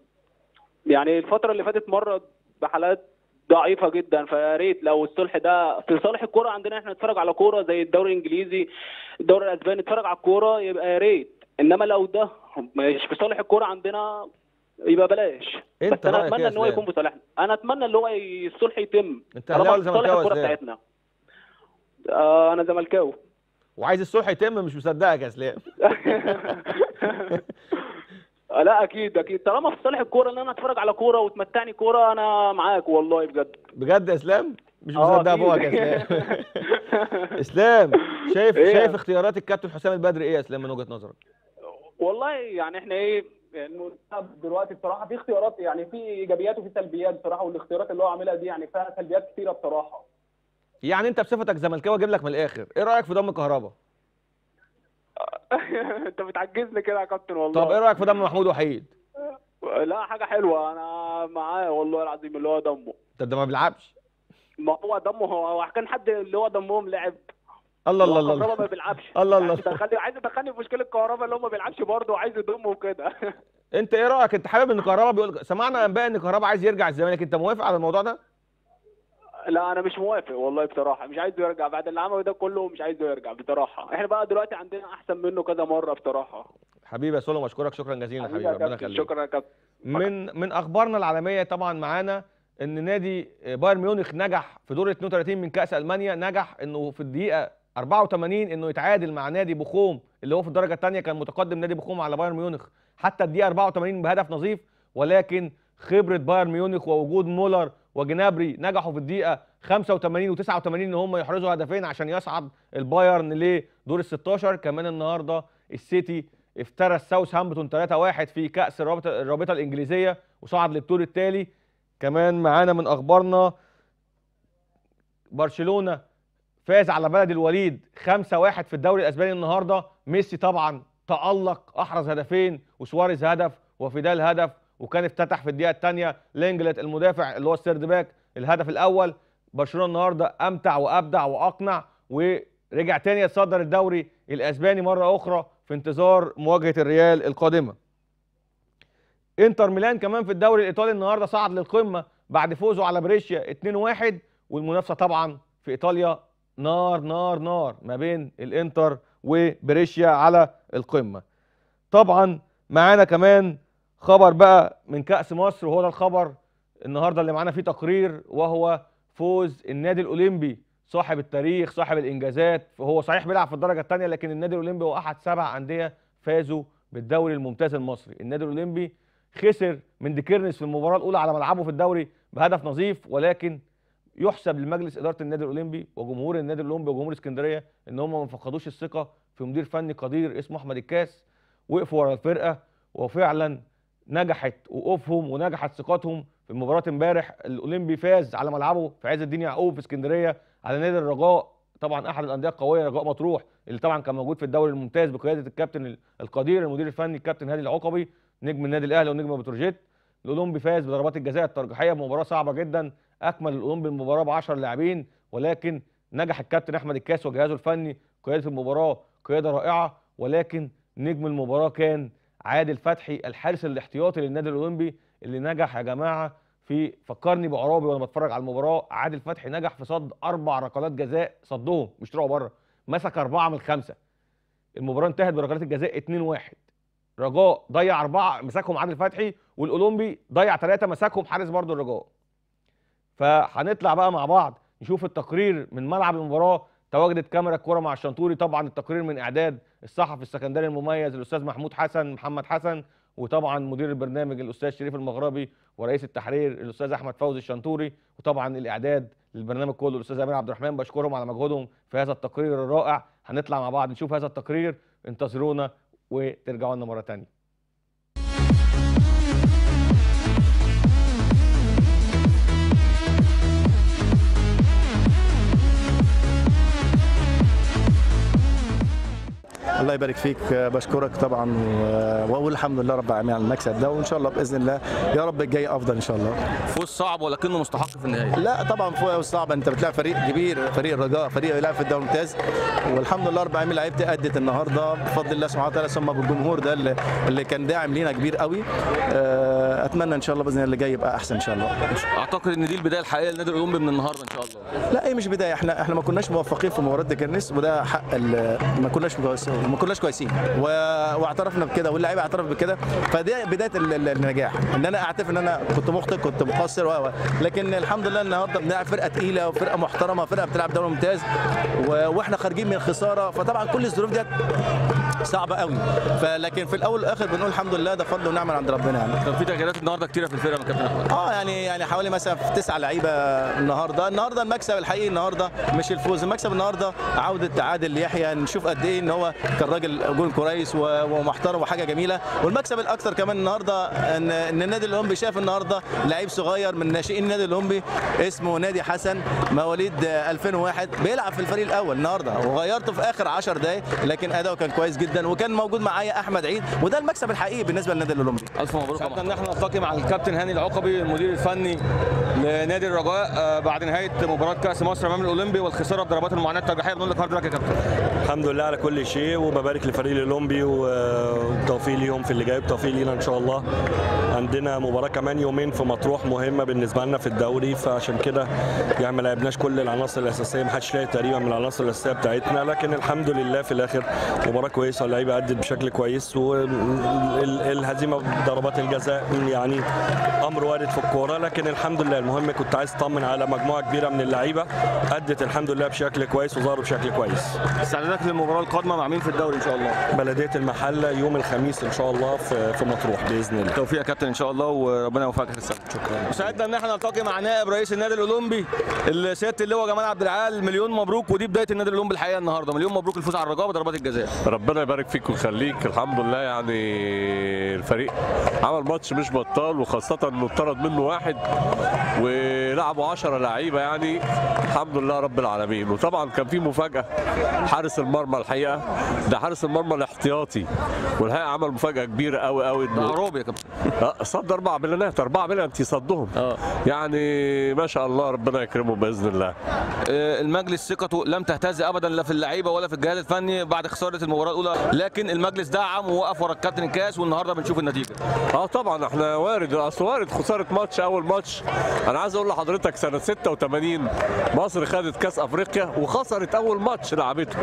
يعني الفتره اللي فاتت مرت بحالات ضعيفه جدا فيا ريت لو الصلح ده في صالح الكوره عندنا احنا نتفرج على كوره زي الدوري الانجليزي الدوري الاسباني نتفرج على الكوره يبقى يا ريت انما لو ده مش في صالح الكوره عندنا يبقى بلاش انت بس انا اتمنى إيه ان هو يكون في صالحنا انا اتمنى ان هو الصلح يتم انت اهلاوي ولا زملكاوي الكوره بتاعتنا آه انا زملكاوي وعايز الصلح يتم مش مصدقك يا اسلام <laughs> لا اكيد اكيد طالما في صالح الكوره ان انا اتفرج على كوره وتمتعني كوره انا معاك والله بجد بجد يا اسلام مش آه، مصدق ابوك يا اسلام <laughs> اسلام شايف إيه؟ شايف اختيارات الكابتن حسام البدري ايه يا اسلام من وجهه نظرك والله يعني احنا ايه المنتخب دلوقتي بصراحه في اختيارات يعني في ايجابيات وفي سلبيات بصراحه والاختيارات اللي هو عاملها دي يعني فيها سلبيات كثيره بصراحه يعني انت بصفتك زملكاوي اجيب لك من الاخر ايه رايك في ضم كهربا <laughs> انت بتعجزني كده يا كابتن والله طب ايه رايك في ضم محمود وحيد لا حاجه حلوه انا معاه والله العظيم اللي هو ضمه طب ده ما بيلعبش ما هو ضمه هو كان حد اللي هو ضمهم لعب الله الله الله الكهرباء ما بيلعبش الله الله يعني دخلني عايز ادخلني في مشكله الكهرباء اللي هو ما بيلعبش برضه وعايز يضمه وكده <laughs> انت ايه رايك انت حابب ان الكهرباء بيقول سمعنا انباء ان الكهرباء عايز يرجع الزمالك انت موافق على الموضوع ده؟ لا انا مش موافق والله بصراحه مش عايزه يرجع بعد اللي عمله ده كله مش عايزه يرجع بصراحه احنا بقى دلوقتي عندنا احسن منه كذا مره بصراحه حبيبي يا سولو اشكرك شكرا جزيلا حبيبي ربنا يخليك شكرا يا كابتن من من اخبارنا العالميه طبعا معانا ان نادي بايرن ميونخ نجح في دور 32 من كاس المانيا نجح انه في الدقيقه 84 انه يتعادل مع نادي بخوم اللي هو في الدرجه الثانيه كان متقدم نادي بخوم على بايرن ميونخ حتى الدقيقه 84 بهدف نظيف ولكن خبره بايرن ميونخ ووجود مولر وجنابري نجحوا في الدقيقه 85 و89 ان هم يحرزوا هدفين عشان يصعد البايرن لدور ال 16 كمان النهارده السيتي افترس ساوثهامبتون 3-1 في كاس الرابطه الرابطه الانجليزيه وصعد للدور التالي كمان معانا من اخبارنا برشلونه فاز على بلد الوليد 5-1 في الدوري الاسباني النهارده ميسي طبعا تالق احرز هدفين وسواريز هدف وفيدال هدف وكان افتتح في الدقيقه الثانيه لينجلت المدافع اللي هو السيرد باك الهدف الاول برشلونه النهارده امتع وابدع واقنع ورجع تاني يتصدر الدوري الاسباني مره اخرى في انتظار مواجهه الريال القادمه انتر ميلان كمان في الدوري الايطالي النهارده صعد للقمه بعد فوزه على بريشيا 2-1 والمنافسه طبعا في ايطاليا نار نار نار ما بين الانتر وبريشيا على القمه طبعا معانا كمان خبر بقى من كاس مصر وهو ده الخبر النهارده اللي معانا فيه تقرير وهو فوز النادي الاولمبي صاحب التاريخ صاحب الانجازات هو صحيح بيلعب في الدرجه الثانيه لكن النادي الاولمبي هو احد سبع انديه فازوا بالدوري الممتاز المصري النادي الاولمبي خسر من ديكيرنس في المباراه الاولى على ملعبه في الدوري بهدف نظيف ولكن يحسب لمجلس اداره النادي الاولمبي وجمهور النادي الاولمبي وجمهور اسكندريه ان هم ما فقدوش الثقه في مدير فني قدير اسمه احمد الكاس وقفوا ورا الفرقه وفعلا نجحت وقوفهم ونجحت ثقتهم في مباراه امبارح الاولمبي فاز على ملعبه في عز الدين يعقوب في اسكندريه على نادي الرجاء طبعا احد الانديه القويه رجاء مطروح اللي طبعا كان موجود في الدوري الممتاز بقياده الكابتن القدير المدير الفني الكابتن هادي العقبي نجم النادي الاهلي ونجم بتروجيت الاولمبي فاز بضربات الجزاء الترجيحيه بمباراه صعبه جدا اكمل الامور بالمباراه ب 10 لاعبين ولكن نجح الكابتن احمد الكاس وجهازه الفني قياده المباراه قياده رائعه ولكن نجم المباراه كان عادل فتحي الحارس الاحتياطي للنادي الاولمبي اللي نجح يا جماعه في فكرني بعرابي وانا بتفرج على المباراه عادل فتحي نجح في صد اربع ركلات جزاء صدهم مش طلعوا بره مسك اربعه من خمسه المباراه انتهت بركلات الجزاء 2-1 رجاء ضيع اربعه مسكهم عادل فتحي والاولمبي ضيع ثلاثه مسكهم حارس برضه الرجاء فهنطلع بقى مع بعض نشوف التقرير من ملعب المباراه تواجدت كاميرا الكوره مع الشنطوري طبعا التقرير من اعداد الصحفي السكندري المميز الاستاذ محمود حسن محمد حسن وطبعا مدير البرنامج الاستاذ شريف المغربي ورئيس التحرير الاستاذ احمد فوزي الشنطوري وطبعا الاعداد للبرنامج كله الاستاذ امين عبد الرحمن بشكرهم على مجهودهم في هذا التقرير الرائع هنطلع مع بعض نشوف هذا التقرير انتظرونا وترجعوا لنا مره ثانيه الله يبارك فيك بشكرك طبعا واقول الحمد لله رب العالمين على المكسب ده وان شاء الله باذن الله يا رب الجاي افضل ان شاء الله فوز صعب ولكنه مستحق في النهايه لا طبعا فوز صعب انت بتلعب فريق كبير فريق الرجاء فريق يلعب في الدوري الممتاز والحمد لله رب العالمين لعيبتي ادت النهارده بفضل الله سبحانه وتعالى ثم بالجمهور ده اللي كان داعم لينا كبير قوي آه، اتمنى ان شاء الله باذن الله اللي جاي يبقى احسن ان شاء الله اعتقد ان دي البدايه الحقيقيه للنادي الاولمبي من النهارده ان شاء الله لا هي مش بدايه احنا احنا ما كناش موفقين في مباراه ديكرنس وده حق ما كناش ما كناش كويسين واعترفنا بكده واللعيبه اعترف بكده فدي بدايه النجاح ان انا اعترف ان انا كنت مخطئ كنت مقصر و لكن الحمد لله النهارده بنلعب فرقه تقيله وفرقه محترمه فرقه بتلعب دوري ممتاز واحنا خارجين من خساره فطبعا كل الظروف ديت صعبه قوي فلكن في الاول والاخر بنقول الحمد لله ده فضل ونعمه عند ربنا يعني تغييرات النهارده كتيره في الفرقه من كابتن احمد اه يعني يعني حوالي مثلا في تسع لعيبه النهارده النهارده المكسب الحقيقي النهارده مش الفوز المكسب النهارده عوده تعادل يحيى نشوف قد ايه ان هو كان راجل جون كويس ومحترم وحاجه جميله والمكسب الاكثر كمان النهارده ان ان النادي الاولمبي شاف النهارده لعيب صغير من ناشئين النادي الاولمبي اسمه نادي حسن مواليد 2001 بيلعب في الفريق الاول النهارده وغيرته في اخر 10 دقائق لكن اداؤه كان كويس جدا وكان موجود معايا احمد عيد وده المكسب الحقيقي بالنسبه للنادي الاولمبي الف مبروك كابتن احنا التقي مع الكابتن هاني العقبي المدير الفني لنادي الرجاء آه، بعد نهايه مباراه كاس مصر امام الاولمبي والخساره بضربات المعاناه الترجيحيه بنقول لك حضرتك يا كابتن الحمد لله على كل شيء وببارك لفريق الاولمبي وتوفيق ليهم في اللي جاي وتوفيق لينا ان شاء الله عندنا مباراه كمان يومين في مطروح مهمه بالنسبه لنا في الدوري فعشان كده يعني ما لعبناش كل العناصر الاساسيه ما حدش لاقي تقريبا من العناصر الاساسيه بتاعتنا لكن الحمد لله في الاخر مباراه كويسه واللعيبه ادت بشكل كويس والهزيمه ضربات الجزاء يعني امر وارد في الكوره لكن الحمد لله المهم كنت عايز اطمن على مجموعه كبيره من اللعيبه ادت الحمد لله بشكل كويس وظهروا بشكل كويس استعدادك للمباراه القادمه مع مين في الدوري ان شاء الله بلديه المحله يوم الخميس ان شاء الله في, في مطروح باذن الله توفيق يا كابتن ان شاء الله وربنا يوفقك يا السنه شكرا وسعدنا ان احنا نلتقي مع نائب رئيس النادي الاولمبي سياده اللواء جمال عبد العال مليون مبروك ودي بدايه النادي الاولمبي الحقيقه النهارده مليون مبروك الفوز على الرجاء بضربات الجزاء ربنا يبارك فيك ويخليك الحمد لله يعني الفريق عمل ماتش مش بطال وخاصه انه منه واحد ولعبوا 10 لعيبه يعني الحمد لله رب العالمين وطبعا كان في مفاجاه حارس المرمى الحقيقه ده حارس المرمى الاحتياطي والحقيقه عمل مفاجاه كبيره قوي قوي ده عروبي يا كابتن اه صد اربع بلانات اربع بلانات يصدهم اه يعني ما شاء الله ربنا يكرمه باذن الله آه، المجلس ثقته لم تهتز ابدا لا في اللعيبه ولا في الجهاز الفني بعد خساره المباراه الاولى لكن المجلس دعم ووقف ورا الكابتن الكاس والنهارده بنشوف النتيجه اه طبعا احنا وارد اصل وارد خساره ماتش اول ماتش انا عايز اقول لحضرتك سنه 86 مصر خدت كاس افريقيا وخسرت اول ماتش لعبته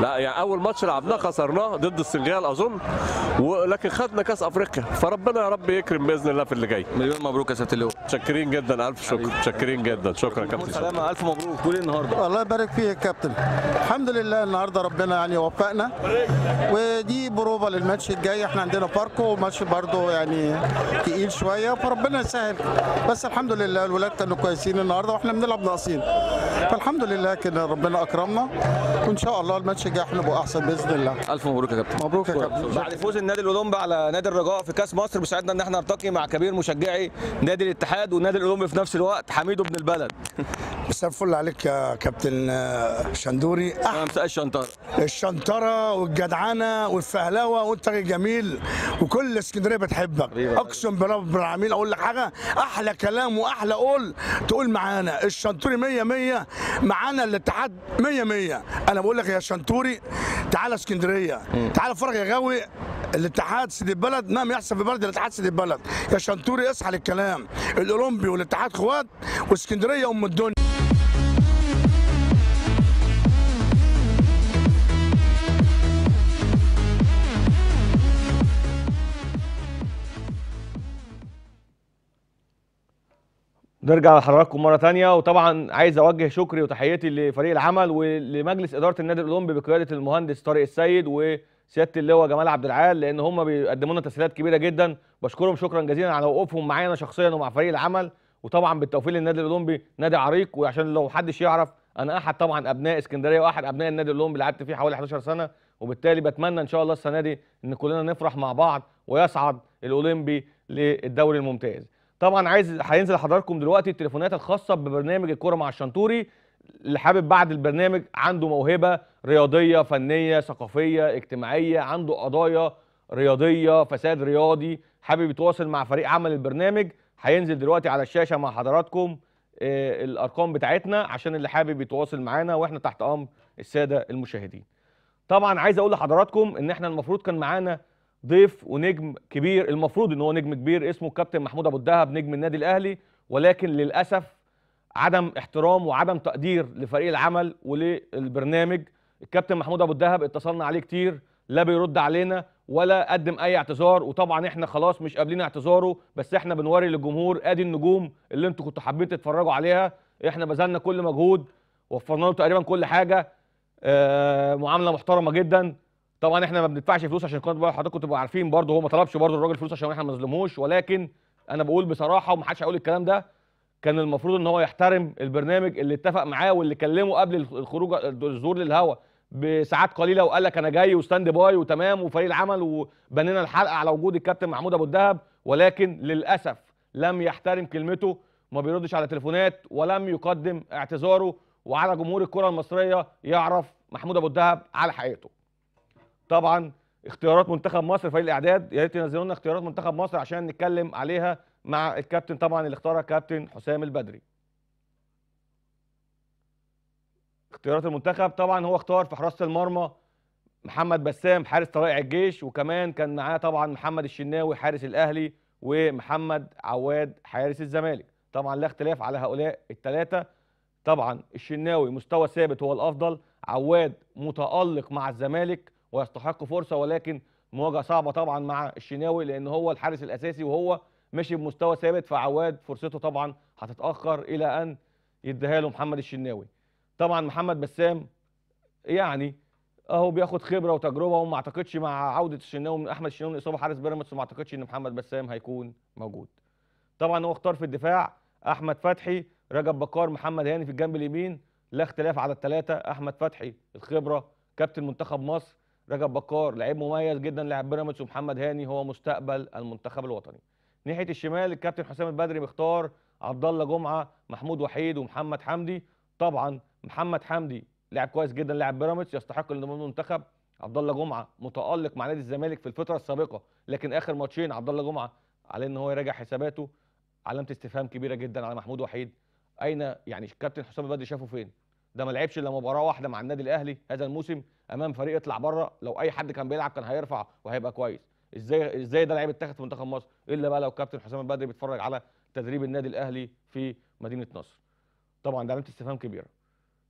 لا يعني اول ماتش لعبناه خسرناه ضد السنغال اظن ولكن خدنا كاس افريقيا فربنا يا رب يكرم باذن الله في اللي جاي مليون مبروك يا ساتر متشكرين جدا الف شكر متشكرين جدا شكرا يا كابتن سلامه الف مبروك كل النهارده الله يبارك فيك يا كابتن الحمد لله النهارده ربنا يعني وفقنا ودي بروفا للماتش الجاي احنا عندنا باركو وماتش برضه يعني تقيل شويه فربنا يسهل بس الحمد لله الولاد كانوا كويسين النهارده واحنا بنلعب ناقصين فالحمد لله كده ربنا اكرمنا وان شاء الله الماتش الجاي هنبقى احسن باذن الله الف مبروك يا كابتن مبروك يا كابتن بعد فوز النادي الاولمبي على نادي الرجاء في كاس مصر بيساعدنا ان احنا نلتقي مع كبير مشجعي نادي الاتحاد والنادي الاولمبي في نفس الوقت حميد ابن البلد <laughs> مساء الفل عليك يا كابتن آه، شندوري مساء الشنطره الشنطره والجدعنه والفهلوه وانت جميل وكل اسكندريه بتحبك اقصى اقسم برب العالمين اقول لك حاجه احلى كلام واحلى قول تقول معانا الشنطوري 100 100 معانا الاتحاد 100 100 انا بقول لك يا شنطوري تعالى اسكندريه تعالى فرج يا غاوي الاتحاد سيد البلد ما نعم، يحصل في بلد الاتحاد سيد البلد يا شنطوري اصحى للكلام الاولمبي والاتحاد خوات واسكندريه ام الدنيا نرجع لحضراتكم مره ثانيه وطبعا عايز اوجه شكري وتحياتي لفريق العمل ولمجلس اداره النادي الاولمبي بقياده المهندس طارق السيد وسياده اللواء جمال عبد العال لان هم بيقدموا لنا تسهيلات كبيره جدا بشكرهم شكرا جزيلا على وقوفهم معانا شخصيا ومع فريق العمل وطبعا بالتوفيق للنادي الاولمبي نادي عريق وعشان لو حدش يعرف انا احد طبعا ابناء اسكندريه واحد ابناء النادي الاولمبي لعبت فيه حوالي 11 سنه وبالتالي بتمنى ان شاء الله السنه دي ان كلنا نفرح مع بعض ويصعد الاولمبي للدوري الممتاز طبعا عايز هينزل لحضراتكم دلوقتي التليفونات الخاصه ببرنامج الكوره مع الشنطوري اللي حابب بعد البرنامج عنده موهبه رياضيه فنيه ثقافيه اجتماعيه عنده قضايا رياضيه فساد رياضي حابب يتواصل مع فريق عمل البرنامج هينزل دلوقتي على الشاشه مع حضراتكم آه الارقام بتاعتنا عشان اللي حابب يتواصل معانا واحنا تحت امر الساده المشاهدين طبعا عايز اقول لحضراتكم ان احنا المفروض كان معانا ضيف ونجم كبير المفروض ان هو نجم كبير اسمه الكابتن محمود ابو الدهب نجم النادي الاهلي ولكن للاسف عدم احترام وعدم تقدير لفريق العمل وللبرنامج الكابتن محمود ابو الدهب اتصلنا عليه كتير لا بيرد علينا ولا قدم اي اعتذار وطبعا احنا خلاص مش قابلين اعتذاره بس احنا بنوري للجمهور ادي النجوم اللي انتوا كنتوا حابين تتفرجوا عليها احنا بذلنا كل مجهود وفرنا له تقريبا كل حاجه آه، معامله محترمه جدا طبعا احنا ما بندفعش فلوس عشان كنت حضراتكم تبقوا عارفين برضه هو ما طلبش برضه الراجل فلوس عشان احنا ما نظلمهوش ولكن انا بقول بصراحه ومحدش هيقول الكلام ده كان المفروض ان هو يحترم البرنامج اللي اتفق معاه واللي كلمه قبل الخروج الظهور للهوا بساعات قليله وقال لك انا جاي وستاند باي وتمام وفريق العمل وبنينا الحلقه على وجود الكابتن محمود ابو الدهب ولكن للاسف لم يحترم كلمته ما بيردش على تليفونات ولم يقدم اعتذاره وعلى جمهور الكره المصريه يعرف محمود ابو الدهب على حقيقته طبعا اختيارات منتخب مصر فريق الاعداد يا ريت ينزلوا لنا اختيارات منتخب مصر عشان نتكلم عليها مع الكابتن طبعا اللي اختارها كابتن حسام البدري اختيارات المنتخب طبعا هو اختار في حراسه المرمى محمد بسام حارس طلائع الجيش وكمان كان معاه طبعا محمد الشناوي حارس الاهلي ومحمد عواد حارس الزمالك طبعا لا اختلاف على هؤلاء الثلاثه طبعا الشناوي مستوى ثابت هو الافضل عواد متالق مع الزمالك ويستحق فرصه ولكن مواجهه صعبه طبعا مع الشناوي لان هو الحارس الاساسي وهو ماشي بمستوى ثابت فعواد فرصته طبعا هتتاخر الى ان يديها له محمد الشناوي طبعا محمد بسام يعني اهو بياخد خبره وتجربه وما اعتقدش مع عوده الشناوي من احمد الشناوي من اصابه حارس بيراميدز وما اعتقدش ان محمد بسام هيكون موجود طبعا هو اختار في الدفاع احمد فتحي رجب بكار محمد هاني في الجنب اليمين لا اختلاف على الثلاثه احمد فتحي الخبره كابتن منتخب مصر رجب بكار لعيب مميز جدا لاعب بيراميدز ومحمد هاني هو مستقبل المنتخب الوطني ناحيه الشمال الكابتن حسام البدري مختار عبد الله جمعه محمود وحيد ومحمد حمدي طبعا محمد حمدي لاعب كويس جدا لاعب بيراميدز يستحق الانضمام للمنتخب عبد الله جمعه متالق مع نادي الزمالك في الفتره السابقه لكن اخر ماتشين عبد الله جمعه على ان هو يراجع حساباته علامه استفهام كبيره جدا على محمود وحيد اين يعني الكابتن حسام البدري شافه فين ده ما لعبش الا مباراه واحده مع النادي الاهلي هذا الموسم امام فريق يطلع بره لو اي حد كان بيلعب كان هيرفع وهيبقى كويس ازاي ازاي ده لعيب اتاخد في منتخب مصر الا بقى لو كابتن حسام البدري بيتفرج على تدريب النادي الاهلي في مدينه نصر طبعا ده علامه استفهام كبيره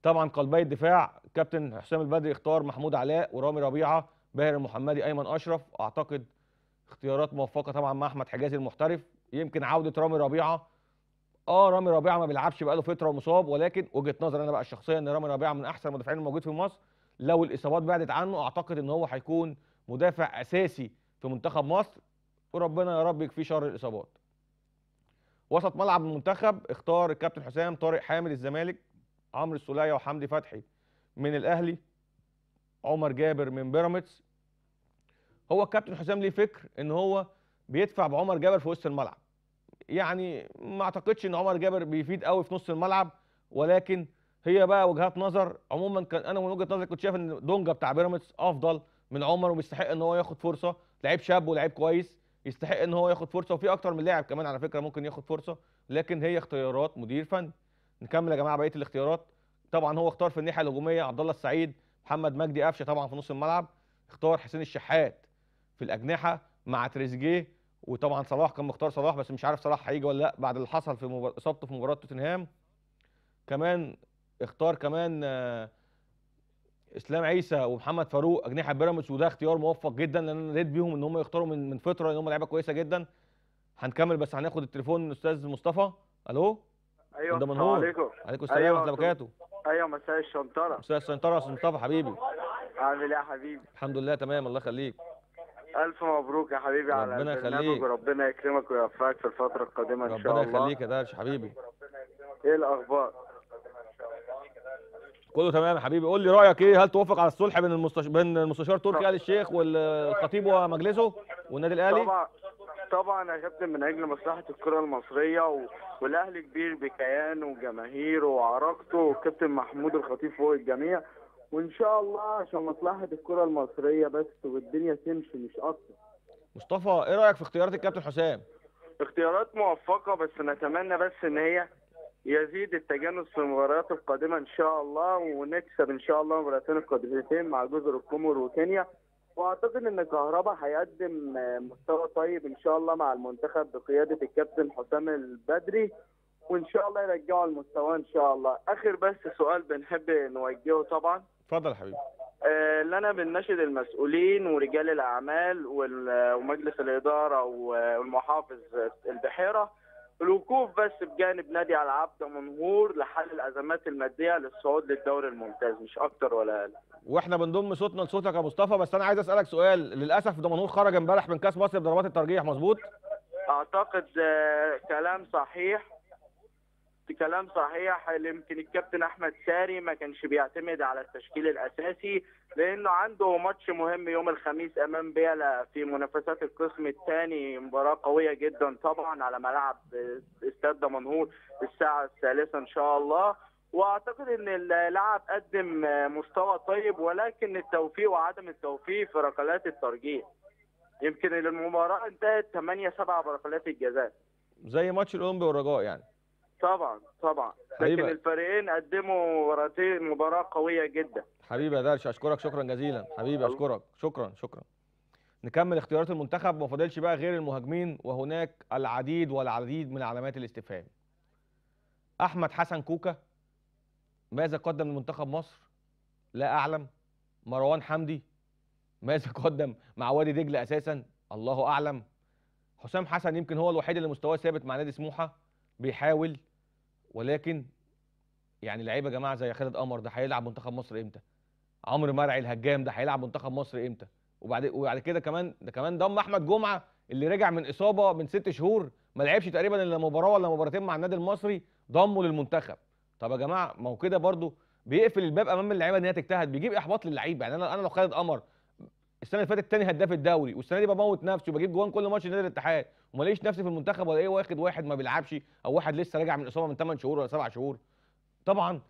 طبعا قلبي الدفاع كابتن حسام البدري اختار محمود علاء ورامي ربيعه باهر المحمدي ايمن اشرف اعتقد اختيارات موفقه طبعا مع احمد حجازي المحترف يمكن عوده رامي ربيعه اه رامي ربيعه ما بيلعبش بقاله فتره ومصاب ولكن وجهه نظري انا بقى الشخصيه ان رامي ربيعه من احسن المدافعين الموجود في مصر لو الاصابات بعدت عنه اعتقد ان هو هيكون مدافع اساسي في منتخب مصر وربنا يا رب يكفيه شر الاصابات. وسط ملعب المنتخب اختار الكابتن حسام طارق حامد الزمالك عمرو السوليه وحمدي فتحي من الاهلي عمر جابر من بيراميدز هو الكابتن حسام ليه فكر ان هو بيدفع بعمر جابر في وسط الملعب يعني ما اعتقدش ان عمر جابر بيفيد قوي في نص الملعب ولكن هي بقى وجهات نظر عموما كان انا من وجهه نظري كنت شايف ان دونجا بتاع بيراميدز افضل من عمر وبيستحق ان هو ياخد فرصه لعيب شاب ولاعيب كويس يستحق ان هو ياخد فرصه وفي اكتر من لاعب كمان على فكره ممكن ياخد فرصه لكن هي اختيارات مدير فني نكمل يا جماعه بقيه الاختيارات طبعا هو اختار في الناحيه الهجوميه عبد الله السعيد محمد مجدي قفشه طبعا في نص الملعب اختار حسين الشحات في الاجنحه مع تريزيجيه وطبعا صلاح كان مختار صلاح بس مش عارف صلاح هيجي ولا لا بعد اللي حصل في اصابته في مباراه توتنهام كمان اختار كمان آه، اسلام عيسى ومحمد فاروق اجنحه بيراميدز وده اختيار موفق جدا لان انا لقيت بيهم ان هم يختاروا من من فتره ان هم لعيبه كويسه جدا هنكمل بس هناخد التليفون من الاستاذ مصطفى الو ايوه السلام عليكم عليكم السلام أيوة، ورحمه الله وبركاته ايوه مساء الشنطره مساء الشنطره يا مصطفى حبيبي عامل ايه يا حبيبي الحمد لله تمام الله يخليك الف مبروك يا حبيبي على ربنا يخليك وربنا يكرمك ويوفقك في الفتره القادمه ان شاء الله ربنا يخليك يا دارش حبيبي ايه الاخبار كله تمام يا حبيبي قول لي رايك ايه هل توافق على الصلح بين المستش... بين المستشار تركي ال الشيخ والخطيب ومجلسه والنادي الاهلي طبعا طبعا يا كابتن من اجل مصلحه الكره المصريه و... والاهلي كبير بكيانه وجماهيره وعراقته وكابتن محمود الخطيب فوق الجميع وان شاء الله عشان مصلحه الكره المصريه بس والدنيا تمشي مش اكتر مصطفى ايه رايك في اختيارات الكابتن حسام اختيارات موفقه بس نتمنى بس ان هي يزيد التجانس في المباريات القادمه ان شاء الله ونكسب ان شاء الله المباراتين القادمتين مع جزر القمر وكينيا واعتقد ان كهربا هيقدم مستوى طيب ان شاء الله مع المنتخب بقياده الكابتن حسام البدري وان شاء الله يرجعوا المستوى ان شاء الله اخر بس سؤال بنحب نوجهه طبعا اتفضل يا حبيبي آه، اللي انا بنناشد المسؤولين ورجال الاعمال ومجلس الاداره والمحافظ البحيره الوقوف بس بجانب نادي عبد منهور لحل الازمات الماديه للصعود للدوري الممتاز مش اكتر ولا اقل واحنا بنضم صوتنا لصوتك يا مصطفى بس انا عايز اسالك سؤال للاسف دمنهور خرج امبارح من كاس مصر بضربات الترجيح مظبوط اعتقد آه، كلام صحيح كلام صحيح يمكن الكابتن احمد ساري ما كانش بيعتمد على التشكيل الاساسي لانه عنده ماتش مهم يوم الخميس امام بيلا في منافسات القسم الثاني مباراه قويه جدا طبعا على ملعب استاد دمنهور الساعه الثالثه ان شاء الله واعتقد ان اللاعب قدم مستوى طيب ولكن التوفيق وعدم التوفيق في ركلات الترجيح يمكن المباراه انتهت 8 7 بركلات الجزاء زي ماتش الاولمبي والرجاء يعني طبعا طبعا لكن الفريقين قدموا وراتين مباراه قويه جدا حبيبي يا درش اشكرك شكرا جزيلا حبيبي اشكرك شكرا شكرا نكمل اختيارات المنتخب ما فاضلش بقى غير المهاجمين وهناك العديد والعديد من علامات الاستفهام احمد حسن كوكا ماذا قدم لمنتخب مصر لا اعلم مروان حمدي ماذا قدم مع وادي دجله اساسا الله اعلم حسام حسن يمكن هو الوحيد اللي مستواه ثابت مع نادي سموحه بيحاول ولكن يعني لعيبه يا جماعه زي خالد قمر ده هيلعب منتخب مصر امتى؟ عمرو مرعي الهجام ده هيلعب منتخب مصر امتى؟ وبعد وبعد كده كمان ده كمان ضم احمد جمعه اللي رجع من اصابه من ست شهور ما لعبش تقريبا الا مباراه ولا مباراتين مع النادي المصري ضمه للمنتخب طب يا جماعه ما هو كده برده بيقفل الباب امام اللعيبه ان هي تجتهد بيجيب احباط للعيبه يعني انا انا لو خالد قمر السنه اللي فاتت تاني هداف الدوري والسنه دي بموت نفسي وبجيب جوان كل ماتش نادي الاتحاد وما ليش نفسي في المنتخب ولا ايه واخد واحد ما بيلعبش او واحد لسه راجع من اصابه من 8 شهور ولا 7 شهور طبعا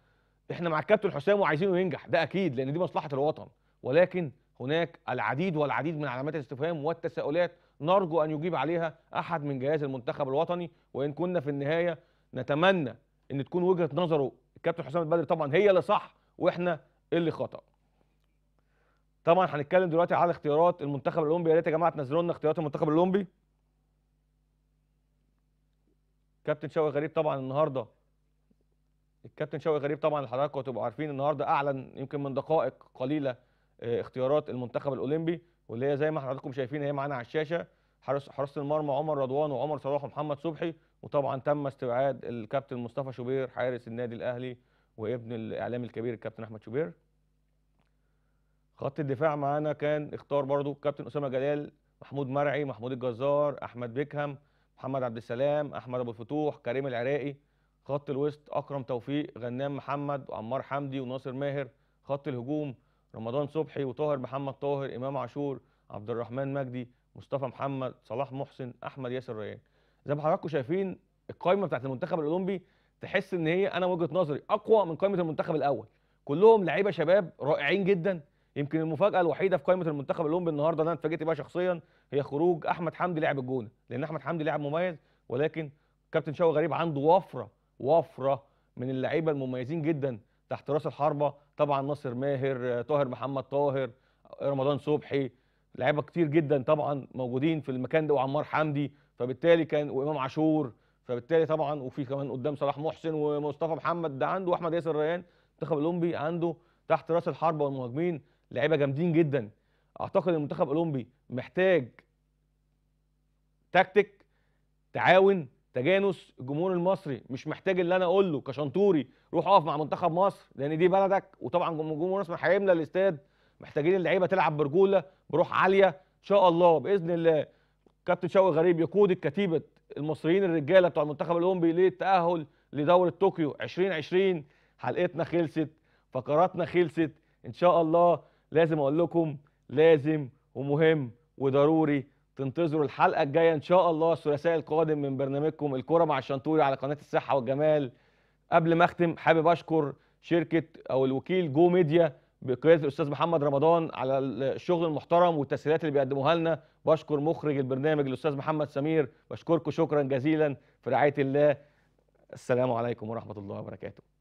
احنا مع الكابتن حسام وعايزينه ينجح ده اكيد لان دي مصلحه الوطن ولكن هناك العديد والعديد من علامات الاستفهام والتساؤلات نرجو ان يجيب عليها احد من جهاز المنتخب الوطني وان كنا في النهايه نتمنى ان تكون وجهه نظره الكابتن حسام البدري طبعا هي اللي صح واحنا اللي خطأ طبعا هنتكلم دلوقتي على اختيارات المنتخب الاولمبي يا ريت يا جماعه تنزلوا لنا اختيارات المنتخب الاولمبي كابتن شوقي غريب طبعا النهارده الكابتن شوقي غريب طبعا حضراتكم هتبقوا عارفين النهارده اعلن يمكن من دقائق قليله آه، اختيارات المنتخب الاولمبي واللي هي زي ما حضراتكم شايفين هي معانا على الشاشه حرس حراسه المرمى عمر رضوان وعمر صلاح ومحمد صبحي وطبعا تم استبعاد الكابتن مصطفى شوبير حارس النادي الاهلي وابن الاعلامي الكبير الكابتن احمد شوبير خط الدفاع معانا كان اختار برضو كابتن اسامه جلال محمود مرعي محمود الجزار احمد بيكهام محمد عبد السلام احمد ابو الفتوح كريم العراقي خط الوسط اكرم توفيق غنام محمد وعمار حمدي وناصر ماهر خط الهجوم رمضان صبحي وطاهر محمد طاهر امام عاشور عبد الرحمن مجدي مصطفى محمد صلاح محسن احمد ياسر ريان زي ما حضراتكم شايفين القائمه بتاعت المنتخب الاولمبي تحس ان هي انا وجهه نظري اقوى من قائمه المنتخب الاول كلهم لعيبه شباب رائعين جدا يمكن المفاجاه الوحيده في قائمه المنتخب الاولمبي النهارده انا اتفاجئت بيها شخصيا هي خروج احمد حمدي لاعب الجونه لان احمد حمدي لاعب مميز ولكن كابتن شوقي غريب عنده وفره وفره من اللعيبه المميزين جدا تحت راس الحربه طبعا ناصر ماهر طاهر محمد طاهر رمضان صبحي لعيبه كتير جدا طبعا موجودين في المكان ده وعمار حمدي فبالتالي كان وامام عاشور فبالتالي طبعا وفي كمان قدام صلاح محسن ومصطفى محمد ده عنده واحمد ياسر ريان المنتخب الاولمبي عنده تحت راس الحربه والمهاجمين لعيبه جامدين جدا اعتقد المنتخب الاولمبي محتاج تكتيك تعاون تجانس الجمهور المصري مش محتاج اللي انا اقول له كشنطوري روح اقف مع منتخب مصر لان دي بلدك وطبعا جمهور مصر هيملى الاستاد محتاجين اللعيبه تلعب برجوله بروح عاليه ان شاء الله باذن الله كابتن شوقي غريب يقود كتيبه المصريين الرجاله بتوع المنتخب الاولمبي للتاهل لدوره طوكيو 2020 حلقتنا خلصت فقراتنا خلصت ان شاء الله لازم اقول لكم لازم ومهم وضروري تنتظروا الحلقه الجايه ان شاء الله الثلاثاء القادم من برنامجكم الكره مع الشنطوري على قناه الصحه والجمال قبل ما اختم حابب اشكر شركه او الوكيل جو ميديا بقياده الاستاذ محمد رمضان على الشغل المحترم والتسهيلات اللي بيقدموها لنا بشكر مخرج البرنامج الاستاذ محمد سمير بشكركم شكرا جزيلا في رعايه الله السلام عليكم ورحمه الله وبركاته